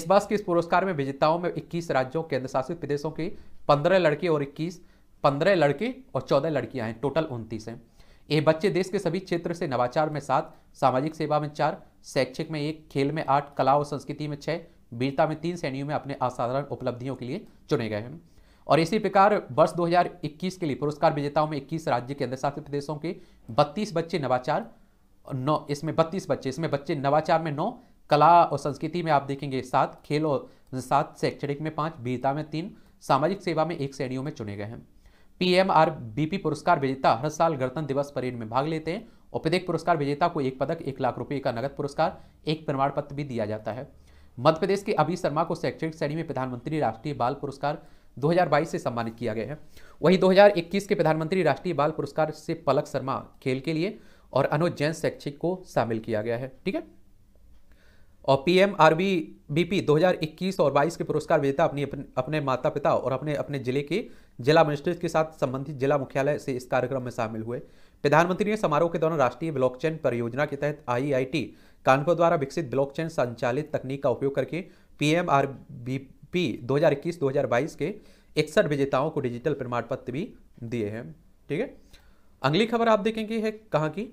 इस वर्ष के इस पुरस्कार में विजेताओं में 21 राज्यों केंद्र शासित प्रदेशों के 15 लड़के और 21 15 लड़के और 14 लड़कियां हैं टोटल उनतीस हैं ये बच्चे देश के सभी क्षेत्र से नवाचार में सात सामाजिक सेवा में चार शैक्षिक में एक खेल में आठ कला और संस्कृति में छः वीरता में तीन श्रेणियों में अपने असाधारण उपलब्धियों के लिए चुने गए हैं और इसी प्रकार वर्ष 2021 के लिए पुरस्कार विजेताओं में 21 राज्य के केंद्रशासित प्रदेशों के 32 बच्चे नवाचार नौ इसमें 32 बच्चे इसमें बच्चे नवाचार में नौ कला और संस्कृति में आप देखेंगे सात खेल और सात शैक्षणिक में पाँच वीरता में तीन सामाजिक सेवा में एक श्रेणियों में चुने गए हैं पी पुरस्कार विजेता हर साल गणतंत्र दिवस परेड में भाग लेते हैं और प्रत्येक पुरस्कार विजेता को एक पदक एक लाख रुपए का नगद पुरस्कार एक प्रमाण पत्र भी दिया जाता है मध्य प्रदेश के अभि शर्मा को शैक्षणिक श्रेणी में प्रधानमंत्री राष्ट्रीय बाल पुरस्कार 2022 से सम्मानित किया गया है वहीं 2021 के प्रधानमंत्री राष्ट्रीय बाल पुरस्कार से पलक शर्मा खेल के लिए और अनुज जैन शैक्षिक को शामिल किया गया है ठीक है और P M R B B P दो और 22 के पुरस्कार विजेता अपनी अपने माता पिता और अपने अपने जिले के जिला मजिस्ट्रेट के साथ संबंधित जिला मुख्यालय से इस कार्यक्रम में शामिल हुए प्रधानमंत्री ने समारोह के दौरान राष्ट्रीय ब्लॉकचेन परियोजना के तहत आईआईटी कानपुर द्वारा विकसित ब्लॉकचेन संचालित तकनीक का उपयोग करके P M R B P 2021-2022 के इकसठ विजेताओं को डिजिटल प्रमाण पत्र भी दिए हैं ठीक है अगली खबर आप देखेंगे है कहाँ की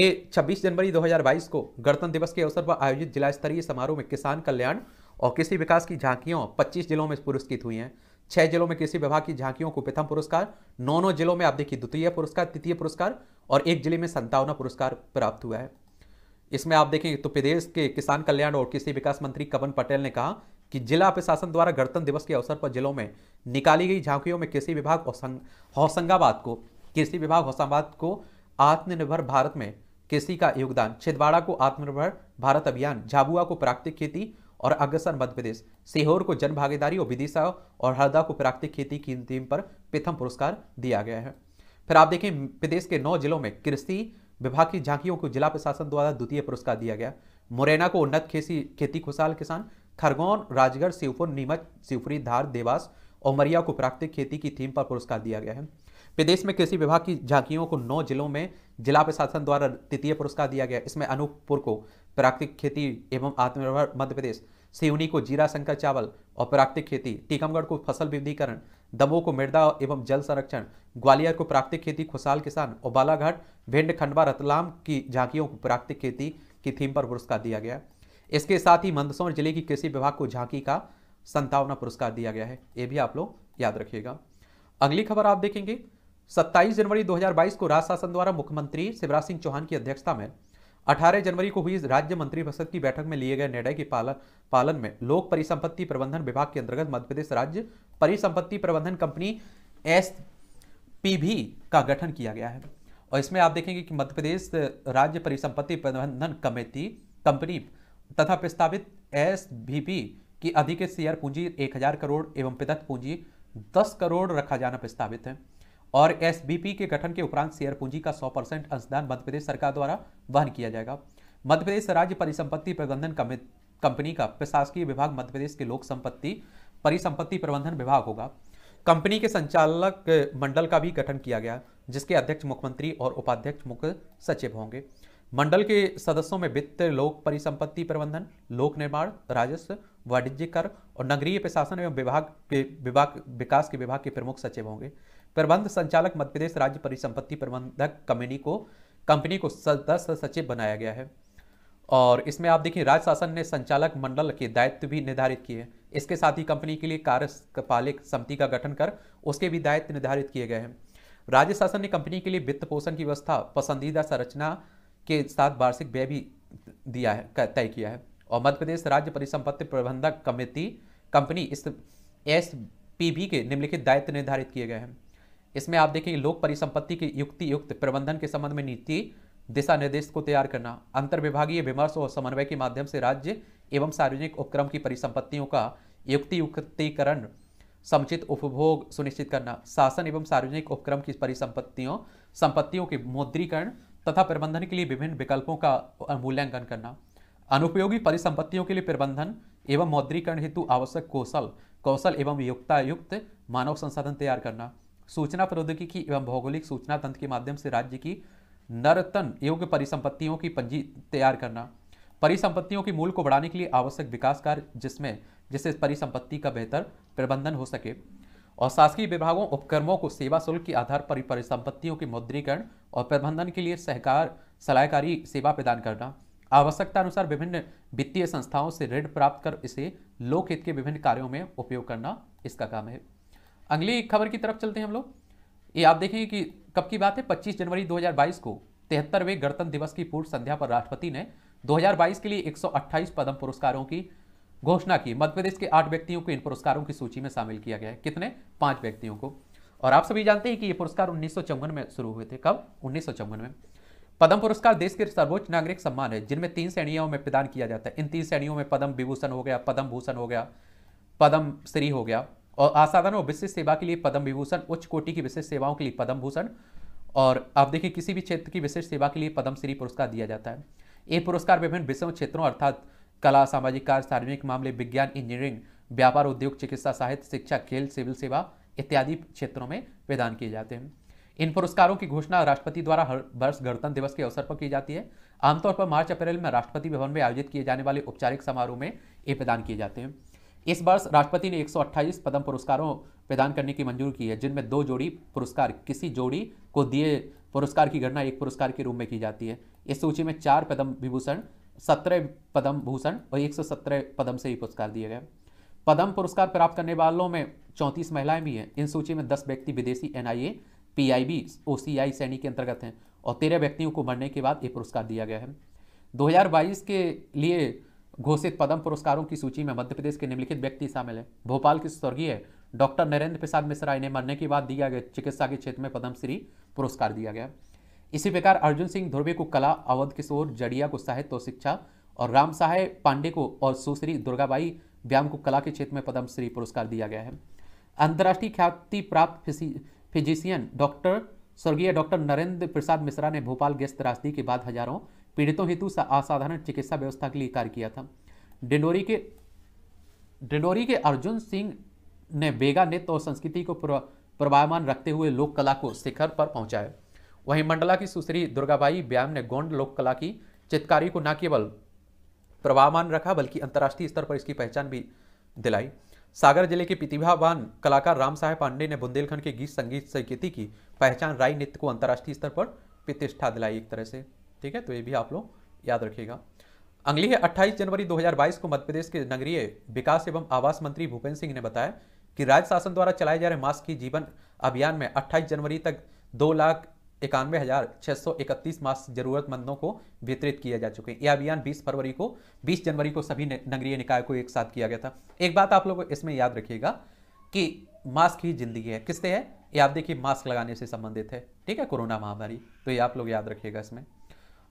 ए 26 जनवरी 2022 को गणतंत्र दिवस के अवसर पर आयोजित जिला स्तरीय समारोह में किसान कल्याण और कृषि विकास की झांकियों 25 जिलों में पुरस्कृत हुई हैं छह जिलों में कृषि विभाग की झांकियों को प्रथम पुरस्कार नौ नौ जिलों में आप देखिए द्वितीय पुरस्कार तृतीय पुरस्कार और एक जिले में संतावना पुरस्कार प्राप्त हुआ है इसमें आप देखेंगे तो प्रदेश के किसान कल्याण और कृषि विकास मंत्री कवन पटेल ने कहा कि जिला प्रशासन द्वारा गणतंत्र दिवस के अवसर पर जिलों में निकाली गई झांकियों में कृषि विभाग होशंगाबाद को कृषि विभाग होशंगाबाद को आत्मनिर्भर भारत में कृषि का योगदान छिदवाड़ा को आत्मनिर्भर भारत अभियान झाबुआ को प्राकृतिक खेती और अग्रसर मध्य प्रदेश सीहोर को जन भागीदारी और विदिशा और हरदा को प्राकृतिक खेती की थीम पर प्रथम पुरस्कार दिया गया है फिर आप देखें प्रदेश के नौ जिलों में कृषि विभाग की झांकियों को जिला प्रशासन द्वारा द्वितीय पुरस्कार दिया गया मुरैना को उन्नत खेती खेती खुशहाल किसान खरगोन राजगढ़ शिवपुर नीमच शिवपुरी धार देवास और मरिया को प्राकृतिक खेती की थीम पर पुरस्कार दिया गया है प्रदेश में कृषि विभाग की झांकियों को नौ जिलों में जिला प्रशासन द्वारा तृतीय पुरस्कार दिया गया इसमें अनूपपुर को प्राकृतिक खेती एवं आत्मनिर्भर मध्य प्रदेश सिवनी को जीरा शंकर चावल और प्राकृतिक खेती टीकमगढ़ को फसल विविधीकरण दमोह को मृदा एवं जल संरक्षण ग्वालियर को प्राकृतिक खेती खुशहाल किसान और बालाघाट भिंड खंडवा रतलाम की झांकियों को प्राकृतिक खेती की थीम पर पुरस्कार दिया गया है इसके साथ ही मंदसौर जिले की कृषि विभाग को झांकी का संतावना पुरस्कार दिया गया है ये भी आप लोग याद रखिएगा अगली खबर आप देखेंगे 27 जनवरी 2022 को राज्य शासन द्वारा मुख्यमंत्री शिवराज सिंह चौहान की अध्यक्षता में 18 जनवरी को हुई राज्य मंत्रिपरिषद की बैठक में लिए गए निर्णय के पालन पालन में लोक परिसंपत्ति प्रबंधन विभाग के अंतर्गत मध्यप्रदेश राज्य परिसंपत्ति प्रबंधन कंपनी एस का गठन किया गया है और इसमें आप देखेंगे कि मध्यप्रदेश राज्य परिसंपत्ति प्रबंधन कमेटी कंपनी तथा प्रस्तावित एस की अधिक शेयर पूंजी 1000 करोड़ एवं पिदत्त पूंजी 10 करोड़ रखा जाना प्रस्तावित है और एस के गठन के उपरांत शेयर पूंजी का 100 परसेंट अंशदान मध्यप्रदेश सरकार द्वारा वहन किया जाएगा मध्य प्रदेश राज्य परिसंपत्ति प्रबंधन कंपनी का प्रशासकीय विभाग मध्य प्रदेश के लोक संपत्ति परिसंपत्ति प्रबंधन विभाग होगा कंपनी के संचालक मंडल का भी गठन किया गया जिसके अध्यक्ष मुख्यमंत्री और उपाध्यक्ष मुख्य सचिव होंगे मंडल के सदस्यों में वित्त लोक परिसंपत्ति प्रबंधन लोक निर्माण राजस्व वाणिज्य कर और नगरीय प्रशासन एवं विभाग के विभाग विकास के विभाग के प्रमुख सचिव होंगे प्रबंध संचालक मध्यप्रदेश राज्य परिसंपत्ति प्रबंधक कमेटी को कंपनी को सदस्य सचिव बनाया गया है और इसमें आप देखिए राज्य शासन ने संचालक मंडल के दायित्व भी निर्धारित किए इसके साथ ही कंपनी के लिए कार्यपालिक समिति का गठन कर उसके भी दायित्व निर्धारित किए गए हैं राज्य शासन ने कंपनी के लिए वित्त पोषण की व्यवस्था पसंदीदा संरचना के साथ वार्षिक व्यय भी दिया है तय किया है और मध्य प्रदेश राज्य परिसंपत्ति प्रबंधक कमेटी कंपनी इस एस के निम्नलिखित दायित्व निर्धारित किए गए हैं इसमें आप देखेंगे लोक परिसंपत्ति के युक्ति युक्त प्रबंधन के संबंध में नीति दिशा निर्देश को तैयार करना अंतर विभागीय विमर्श और समन्वय के माध्यम से राज्य एवं सार्वजनिक उपक्रम की परिसंपत्तियों का युक्ति युक्तिकरण समुचित उपभोग सुनिश्चित करना शासन एवं सार्वजनिक उपक्रम की परिसंपत्तियों संपत्तियों के मुद्रीकरण तथा प्रबंधन के लिए विभिन्न विकल्पों का मूल्यांकन करना अनुपयोगी परिसंपत्तियों के लिए प्रबंधन एवं मौद्रीकरण हेतु आवश्यक कौशल कौशल एवं योग्यता युक्त मानव संसाधन तैयार करना सूचना प्रौद्योगिकी एवं भौगोलिक सूचना तंत्र के माध्यम से राज्य की नरतन योग्य परिसंपत्तियों की पंजी तैयार करना परिसंपत्तियों के मूल को बढ़ाने के लिए आवश्यक विकास कार्य जिसमें जिससे परिसंपत्ति का बेहतर प्रबंधन हो सके और शासकीय विभागों उपक्रमों को सेवा शुल्क के आधार पर परिसंपत्तियों के मुद्रीकरण और प्रबंधन के लिए सहकार सलाहकारी सेवा प्रदान करना आवश्यकता अनुसार विभिन्न वित्तीय संस्थाओं से ऋण प्राप्त कर इसे लोक हित के विभिन्न कार्यों में उपयोग करना इसका काम है अगली खबर की तरफ चलते हैं हम लोग ये आप देखेंगे कि कब की बात है 25 जनवरी 2022 को तिहत्तरवें गणतंत्र दिवस की पूर्व संध्या पर राष्ट्रपति ने 2022 के लिए 128 पद्म पुरस्कारों की घोषणा की मध्यप्रदेश के आठ व्यक्तियों को इन पुरस्कारों की सूची में शामिल किया गया है कितने पांच व्यक्तियों को और आप सभी जानते हैं कि ये पुरस्कार उन्नीस में शुरू हुए थे कब उन्नीस में पद्म पुरस्कार देश के सर्वोच्च नागरिक सम्मान है जिनमें तीन श्रेणियों में प्रदान किया जाता है इन तीन श्रेणियों में पद्म विभूषण हो गया पद्म भूषण हो गया पद्म श्री हो गया और असाधारण और विशेष सेवा के लिए पद्म विभूषण उच्च कोटि की विशेष सेवाओं के लिए पद्म भूषण और आप देखिए किसी भी क्षेत्र की विशेष सेवा के लिए पद्म श्री पुरस्कार दिया जाता है ये पुरस्कार विभिन्न विषयों क्षेत्रों अर्थात कला सामाजिक कार्य सार्वजनिक मामले विज्ञान इंजीनियरिंग व्यापार उद्योग चिकित्सा साहित्य शिक्षा खेल सिविल सेवा इत्यादि क्षेत्रों में प्रदान किए जाते हैं इन पुरस्कारों की घोषणा राष्ट्रपति द्वारा हर वर्ष गणतंत्र दिवस के अवसर पर की जाती है आमतौर पर मार्च अप्रैल में राष्ट्रपति भवन में आयोजित किए जाने वाले औपचारिक समारोह में ये प्रदान किए जाते हैं इस वर्ष राष्ट्रपति ने 128 पद्म पुरस्कारों प्रदान करने की मंजूरी की है जिनमें दो जोड़ी पुरस्कार किसी जोड़ी को दिए पुरस्कार की गणना एक पुरस्कार के रूप में की जाती है इस सूची में चार पद्म विभूषण सत्रह पदम भूषण और एक सौ सत्रह पदम से ये पुरस्कार दिए गए पदम पुरस्कार प्राप्त करने वालों में चौंतीस महिलाएं भी हैं इन सूची में दस व्यक्ति विदेशी एन पीआईबी ओसीआई सैनी के अंतर्गत हैं और तेरह व्यक्तियों को मरने के बाद ये पुरस्कार दिया गया है 2022 के लिए घोषित पद्म पुरस्कारों की सूची में मध्य प्रदेश के निम्नलिखित व्यक्ति शामिल हैं भोपाल के स्वर्गीय डॉक्टर नरेंद्र प्रसाद मिश्रा इन्हें मरने के बाद दिया गया चिकित्सा के क्षेत्र में पद्मश्री पुरस्कार दिया गया इसी प्रकार अर्जुन सिंह धुर्वे को कला अवध किशोर जड़िया को साहित्य और शिक्षा और राम सहाय पांडे को और सुश्री दुर्गाबाई व्याम को कला के क्षेत्र में पद्मश्री पुरस्कार दिया गया है अंतर्राष्ट्रीय ख्याति प्राप्त फिजिशियन डॉक्टर स्वर्गीय डॉक्टर नरेंद्र प्रसाद मिश्रा ने भोपाल गैस त्रासदी के बाद हजारों पीड़ितों हेतु असाधारण चिकित्सा व्यवस्था के लिए कार्य किया था डिंडोरी के डिंडोरी के अर्जुन सिंह ने बेगा नृत्य और संस्कृति को प्रवायमान रखते हुए लोक कला को शिखर पर पहुंचाया वहीं मंडला की सुश्री दुर्गाबाई ब्याम ने गोंड लोक कला की चित्रकारी को न केवल प्रभावमान रखा बल्कि अंतर्राष्ट्रीय स्तर पर इसकी पहचान भी दिलाई सागर जिले के प्रतिभावान कलाकार राम साहेब पांडे ने बुंदेलखंड के गीत संगीत संकृति की पहचान राय नृत्य को अंतर्राष्ट्रीय स्तर पर प्रतिष्ठा दिलाई एक तरह से ठीक है तो ये भी आप लोग याद रखिएगा अगली है अट्ठाईस जनवरी 2022 को मध्य प्रदेश के नगरीय विकास एवं आवास मंत्री भूपेंद्र सिंह ने बताया कि राज्य शासन द्वारा चलाए जा रहे मास्क की जीवन अभियान में 28 जनवरी तक दो लाख इक्यानवे हज़ार छः सौ इकतीस मास्क जरूरतमंदों को वितरित किए जा चुके हैं यह अभियान 20 फरवरी को 20 जनवरी को सभी नगरीय निकाय को एक साथ किया गया था एक बात आप लोग इसमें याद रखिएगा कि मास्क ही जिंदगी है किससे है ये आप देखिए मास्क लगाने से संबंधित है ठीक है कोरोना महामारी तो ये आप लोग याद रखिएगा इसमें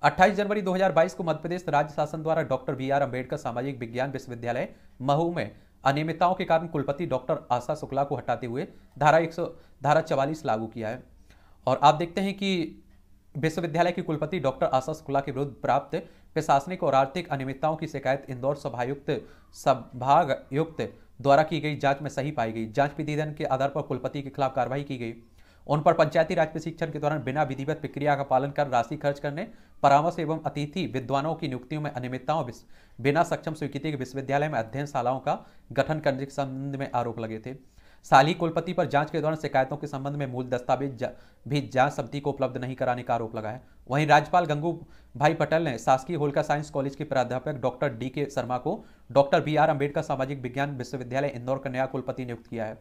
28 जनवरी 2022 को मध्य प्रदेश राज्य शासन द्वारा डॉक्टर बी आर अम्बेडकर सामाजिक विज्ञान विश्वविद्यालय महू में अनियमितताओं के कारण कुलपति डॉक्टर आशा शुक्ला को हटाते हुए धारा एक धारा 44 लागू किया है और आप देखते हैं कि विश्वविद्यालय के कुलपति डॉक्टर आशा कुला के विरुद्ध प्राप्त प्रशासनिक और आर्थिक अनियमितताओं की शिकायत इंदौर सभायुक्त सभायुक्त द्वारा की गई जांच में सही पाई गई जांच प्रतिवेदन के आधार पर कुलपति के खिलाफ कार्रवाई की गई उन पर पंचायती राज प्रशिक्षण के दौरान बिना विधिवत प्रक्रिया का पालन कर राशि खर्च करने परामर्श एवं अतिथि विद्वानों की नियुक्तियों में अनियमितताओं बिना सक्षम स्वीकृति के विश्वविद्यालय में अध्ययनशालाओं का गठन करने के संबंध में आरोप लगे थे ही कुलपति पर जांच के दौरान शिकायतों के संबंध में मूल दस्तावेज भी जांच समिति को उपलब्ध नहीं कराने का आरोप लगा है वहीं राज्यपाल गंगू भाई पटेल ने शासकीय होलका साइंस कॉलेज के प्राध्यापक डॉक्टर डी के शर्मा को डॉक्टर बी आर अम्बेडकर सामाजिक विज्ञान विश्वविद्यालय इंदौर का नया कुलपति नियुक्त किया है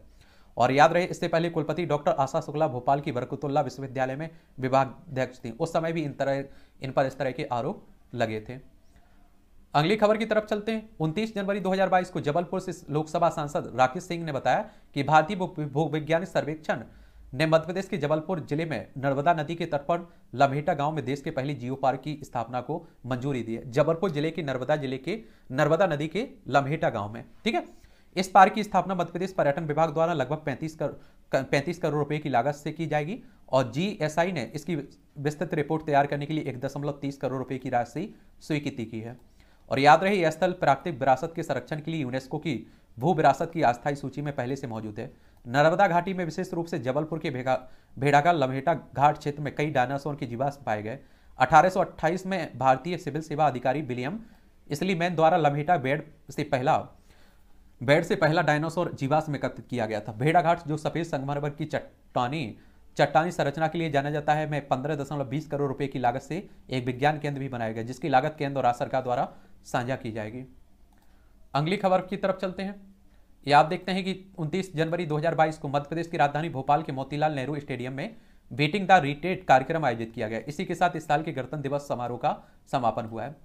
और याद रहे इससे पहले कुलपति डॉक्टर आशा शुक्ला भोपाल की बरकतुल्ला विश्वविद्यालय में विभागाध्यक्ष थी उस समय भी इन तरह इन पर इस तरह के आरोप लगे थे अगली खबर की तरफ चलते हैं 29 जनवरी 2022 को जबलपुर से लोकसभा सांसद राकेश सिंह ने बताया कि भारतीय भूविज्ञानिक सर्वेक्षण ने मध्यप्रदेश के जबलपुर जिले में नर्मदा नदी के तट पर लम्हेटा गांव में देश के पहले जियो पार्क की स्थापना को मंजूरी दी है जबलपुर जिले के नर्मदा जिले के नर्मदा नदी के लम्हेटा गांव में ठीक है इस पार्क की स्थापना मध्यप्रदेश पर्यटन विभाग द्वारा लगभग पैंतीस करोड़ पैंतीस करोड़ रुपए की लागत से की जाएगी और जी ने इसकी विस्तृत रिपोर्ट तैयार करने के लिए एक दशमलव तीस करोड़ रुपए की राशि स्वीकृति की है और याद रहे यह स्थल प्राकृतिक विरासत के संरक्षण के लिए यूनेस्को की भू विरासत की अस्थायी सूची में पहले से मौजूद है नर्मदा घाटी में विशेष रूप से जबलपुर के भेगा भेड़ाका लम्हेटा घाट क्षेत्र में कई डायनासोर के जीवाश्म पाए गए 1828 में भारतीय सिविल सेवा अधिकारी विलियम इसलिए मैन द्वारा लम्हेटा बेड से पहला बेड से पहला डायनासोर जीवाश्म एकत्रित किया गया था भेड़ाघाट जो सफेद संगमरमर की चट्टानी चट्टानी संरचना के लिए जाना जाता है में पंद्रह दशमलव बीस करोड़ रुपए की लागत से एक विज्ञान केंद्र भी बनाया गया जिसकी लागत केंद्र और राज्य सरकार द्वारा साझा की जाएगी अगली खबर की तरफ चलते हैं ये आप देखते हैं कि 29 जनवरी 2022 को मध्य प्रदेश की राजधानी भोपाल के मोतीलाल नेहरू स्टेडियम में बीटिंग द रिटेट कार्यक्रम आयोजित किया गया इसी के साथ इस साल के गणतंत्र दिवस समारोह का समापन हुआ है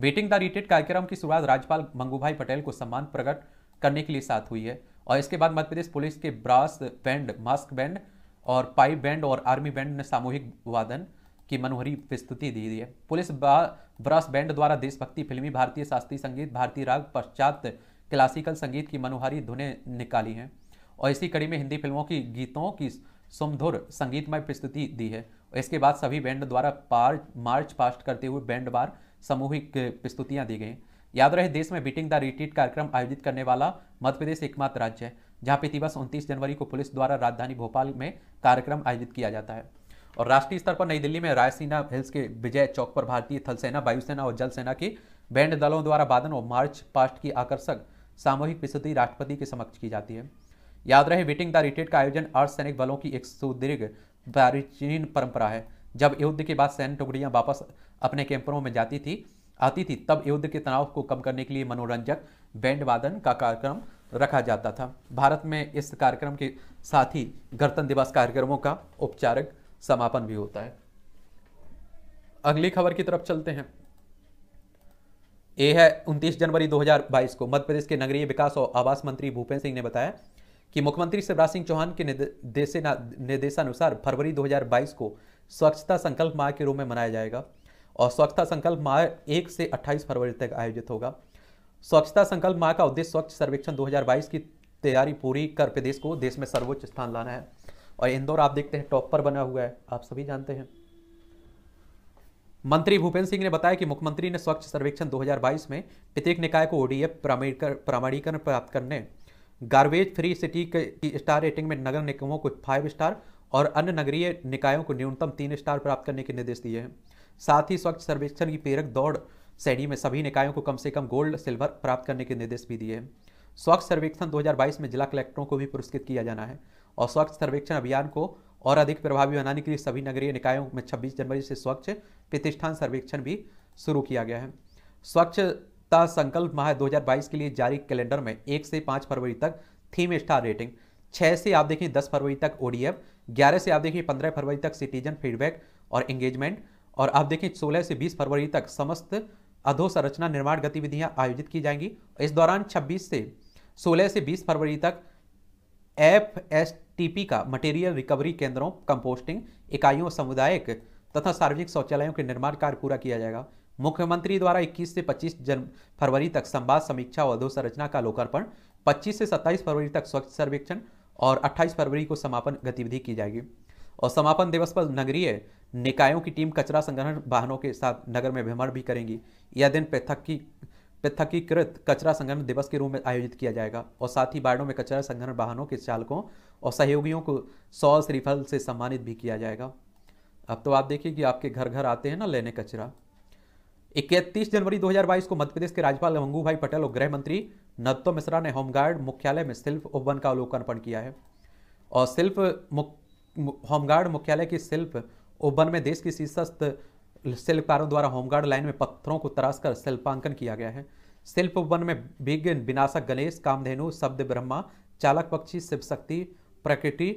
बीटिंग द रिटेट कार्यक्रम की शुरुआत राज्यपाल मंगूभाई पटेल को सम्मान प्रकट करने के लिए साथ हुई है और इसके बाद मध्य प्रदेश पुलिस के ब्रास बैंड मास्क बैंड और पाइप बैंड और आर्मी बैंड ने सामूहिक वादन की मनोहरी प्रस्तुति दी है पुलिस ब्रास बैंड द्वारा देशभक्ति फिल्मी भारतीय शास्त्रीय संगीत भारतीय राग पश्चात क्लासिकल संगीत की मनोहारी धुनें निकाली हैं और इसी कड़ी में हिंदी फिल्मों की गीतों की सुमधुर संगीतमय प्रस्तुति दी है इसके बाद सभी बैंड द्वारा पार मार्च पास्ट करते हुए बैंड बार सामूहिक प्रस्तुतियाँ दी गई याद रहे देश में बीटिंग द रिट्रीट कार्यक्रम आयोजित करने वाला मध्य प्रदेश एकमात्र राज्य है जहाँ प्रतिवर्ष उनतीस जनवरी को पुलिस द्वारा राजधानी भोपाल में कार्यक्रम आयोजित किया जाता है और राष्ट्रीय स्तर पर नई दिल्ली में रायसीना हिल्स के विजय चौक पर भारतीय थलसेना वायुसेना और जलसेना की बैंड दलों द्वारा वादन और मार्च पास्ट की आकर्षक सामूहिक प्रस्तुति राष्ट्रपति के समक्ष की जाती है याद रहे वेटिंग द रिटेट का आयोजन अर्धसैनिक बलों की एक सुदीर्घ प्राचीन परंपरा है जब युद्ध के बाद सैन्य टुकड़ियां वापस अपने कैंपरों में जाती थी आती थी तब युद्ध के तनाव को कम करने के लिए मनोरंजक बैंड वादन का कार्यक्रम रखा जाता था भारत में इस कार्यक्रम के साथ ही गणतंत्र दिवस कार्यक्रमों का औपचारिक समापन भी होता है अगली खबर की तरफ चलते हैं ये है उनतीस जनवरी 2022 को मध्य प्रदेश के नगरीय विकास और आवास मंत्री भूपेंद्र सिंह ने बताया कि मुख्यमंत्री शिवराज सिंह चौहान के निर्देशानुसार फरवरी 2022 को स्वच्छता संकल्प माह के रूप में मनाया जाएगा और स्वच्छता संकल्प माह एक से 28 फरवरी तक आयोजित होगा स्वच्छता संकल्प माह का उद्देश्य स्वच्छ सर्वेक्षण 2022 की तैयारी पूरी कर प्रदेश को देश में सर्वोच्च स्थान लाना है और इंदौर आप देखते हैं टॉप पर बना हुआ है आप सभी जानते हैं मंत्री भूपेंद्र सिंह ने बताया कि मुख्यमंत्री ने स्वच्छ सर्वेक्षण 2022 में प्रत्येक निकाय को ओडीएफ प्रमाणीकरण प्राप्त करने गार्बेज फ्री सिटी की स्टार रेटिंग में नगर निगमों को फाइव स्टार और अन्य नगरीय निकायों को न्यूनतम तीन स्टार प्राप्त करने के निर्देश दिए हैं साथ ही स्वच्छ सर्वेक्षण की प्रेरक दौड़ श्रेणी में सभी निकायों को कम से कम गोल्ड सिल्वर प्राप्त करने के निर्देश भी दिए हैं स्वच्छ सर्वेक्षण 2022 में जिला कलेक्टरों को भी पुरस्कृत किया जाना है और स्वच्छ सर्वेक्षण अभियान को और अधिक प्रभावी बनाने के लिए सभी नगरीय निकायों में 26 जनवरी से स्वच्छ प्रतिष्ठान सर्वेक्षण भी शुरू किया गया है स्वच्छता संकल्प माह 2022 के लिए जारी कैलेंडर में एक से पाँच फरवरी तक थीम स्टार रेटिंग छः से आप देखें दस फरवरी तक ओ डी से आप देखें पंद्रह फरवरी तक सिटीजन फीडबैक और एंगेजमेंट और आप देखें सोलह से बीस फरवरी तक समस्त अधोसंरचना निर्माण गतिविधियां आयोजित की जाएंगी इस दौरान छब्बीस से सोलह से बीस फरवरी तक एफ एस टी पी का मटेरियल रिकवरी केंद्रों कंपोस्टिंग इकाइयों सामुदायिक तथा सार्वजनिक शौचालयों के निर्माण कार्य पूरा किया जाएगा मुख्यमंत्री द्वारा 21 से 25 जन फरवरी तक संवाद समीक्षा और अधोसंरचना का लोकार्पण 25 से 27 फरवरी तक स्वच्छ सर्वेक्षण और 28 फरवरी को समापन गतिविधि की जाएगी और समापन दिवस पर नगरीय निकायों की टीम कचरा संग्रहण वाहनों के साथ नगर में भ्रमण भी करेंगी यह दिन पृथक की पृथकीकृत कचरा संग्रहण दिवस के रूप में आयोजित किया जाएगा और साथ ही बाड़ों में कचरा संग्रहण वाहनों के चालकों और सहयोगियों को सौ श्रीफल से सम्मानित भी किया जाएगा अब तो आप देखिए कि आपके घर घर आते हैं ना लेने कचरा इकतीस जनवरी 2022 को मध्य प्रदेश के राज्यपाल मंगू भाई पटेल और गृह मंत्री नत्तो मिश्रा ने होमगार्ड मुख्यालय में शिल्प उपवन का अवलोकन किया है और शिल्प मुक, होमगार्ड मुख्यालय की शिल्प उपवन में देश की शीर्षस्थ शिल्पकारों द्वारा होमगार्ड लाइन में पत्थरों को तराश कर शिल्पांकन किया गया है शिल्प वन में विघ्न विनाशक गणेश कामधेनु शब्द ब्रह्मा चालक पक्षी शिव शक्ति प्रकृति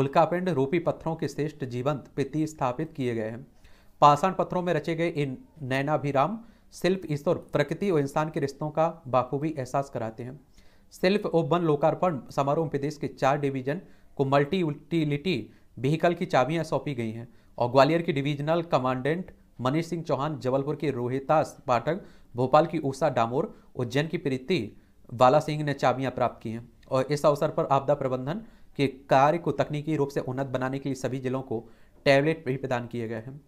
उल्कापिंड रूपी पत्थरों के श्रेष्ठ जीवंत प्रति स्थापित किए गए हैं पाषाण पत्थरों में रचे गए इन नैनाभिराम शिल्प ईश्वर प्रकृति और इंसान के रिश्तों का बाखूबी एहसास कराते हैं शिल्प और वन लोकार्पण समारोह में प्रदेश के चार डिवीजन को मल्टी यूटिलिटी व्हीकल की चाबियां सौंपी गई हैं और ग्वालियर की डिवीजनल कमांडेंट मनीष सिंह चौहान जबलपुर की रोहितास पाठक भोपाल की ऊषा डामोर उज्जैन की प्रीति बाला सिंह ने चाबियां प्राप्त की हैं और इस अवसर पर आपदा प्रबंधन के कार्य को तकनीकी रूप से उन्नत बनाने के लिए सभी जिलों को टैबलेट भी प्रदान किए गए हैं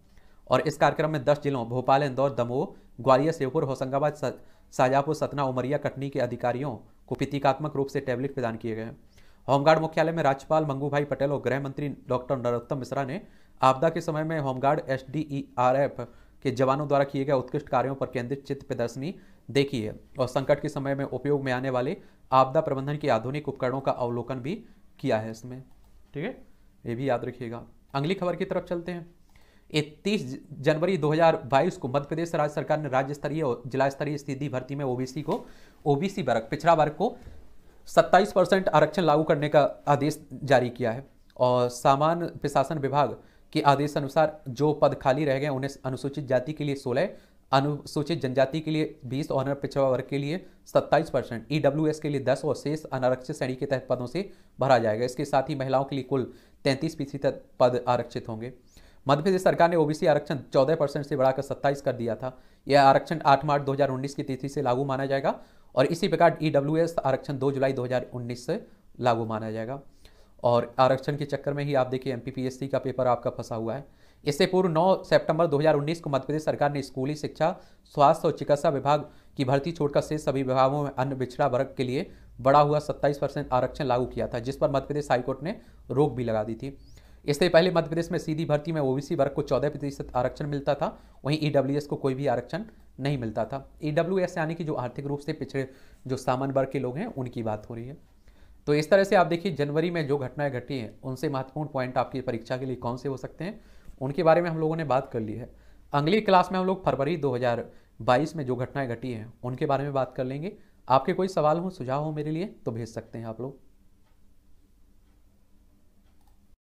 और इस कार्यक्रम में दस जिलों भोपाल इंदौर दमोह ग्वालियर शिवपुर होशंगाबाद शाहजहापुर सतना उमरिया कटनी के अधिकारियों को प्रतीकात्मक रूप से टैबलेट प्रदान किए गए हैं होमगार्ड मुख्यालय में राज्यपाल मंगू भाई पटेल और गृह मंत्री डॉक्टर नरोत्तम मिश्रा ने आपदा के समय में होमगार्ड एस के जवानों द्वारा किए गए उत्कृष्ट कार्यों पर केंद्रित चित्र प्रदर्शनी देखी है और संकट के समय में उपयोग में आने वाले आपदा प्रबंधन के आधुनिक उपकरणों का अवलोकन भी किया है इसमें ठीक है ये भी याद रखिएगा अगली खबर की तरफ चलते हैं इकतीस जनवरी 2022 को मध्य प्रदेश राज्य सरकार ने राज्य स्तरीय और जिला स्तरीय स्थिति भर्ती में ओबीसी को ओबीसी वर्ग पिछड़ा वर्ग को 27 परसेंट आरक्षण लागू करने का आदेश जारी किया है और सामान्य प्रशासन विभाग कि आदेश अनुसार जो पद खाली रह गए उन्हें अनुसूचित जाति के लिए सोलह अनुसूचित जनजाति के लिए 20 और पिछड़ा वर्ग के लिए 27 परसेंट ई e के लिए 10 और शेष अनारक्षित श्रेणी के तहत पदों से भरा जाएगा इसके साथ ही महिलाओं के लिए कुल 33 फीसदी तक पद आरक्षित होंगे मध्य प्रदेश सरकार ने ओबीसी आरक्षण 14 परसेंट से बढ़ाकर 27 कर दिया था यह आरक्षण 8 मार्च 2019 की तिथि से लागू माना जाएगा और इसी प्रकार ई e आरक्षण दो जुलाई दो से लागू माना जाएगा और आरक्षण के चक्कर में ही आप देखिए एमपीपीएससी का पेपर आपका फंसा हुआ है इससे पूर्व 9 सितंबर 2019 को मध्यप्रदेश सरकार ने स्कूली शिक्षा स्वास्थ्य और चिकित्सा विभाग की भर्ती छोड़कर से सभी विभागों में अन्य पिछड़ा वर्ग के लिए बढ़ा हुआ 27 परसेंट आरक्षण लागू किया था जिस पर मध्यप्रदेश हाईकोर्ट ने रोक भी लगा दी थी इससे पहले मध्यप्रदेश में सीधी भर्ती में ओबीसी वर्ग को चौदह प्रतिशत आरक्षण मिलता था वहीं ई e को कोई भी आरक्षण नहीं मिलता था ई e यानी कि जो आर्थिक रूप से पिछड़े जो सामान्य वर्ग के लोग हैं उनकी बात हो रही है तो इस तरह से आप देखिए जनवरी में जो घटनाएं घटी हैं उनसे महत्वपूर्ण पॉइंट आपकी परीक्षा के लिए कौन से हो सकते हैं उनके बारे में हम लोगों ने बात कर ली है अगली क्लास में हम लोग फरवरी 2022 में जो घटनाएं घटी हैं उनके बारे में बात कर लेंगे आपके कोई सवाल हो सुझाव हो मेरे लिए तो भेज सकते हैं आप लोग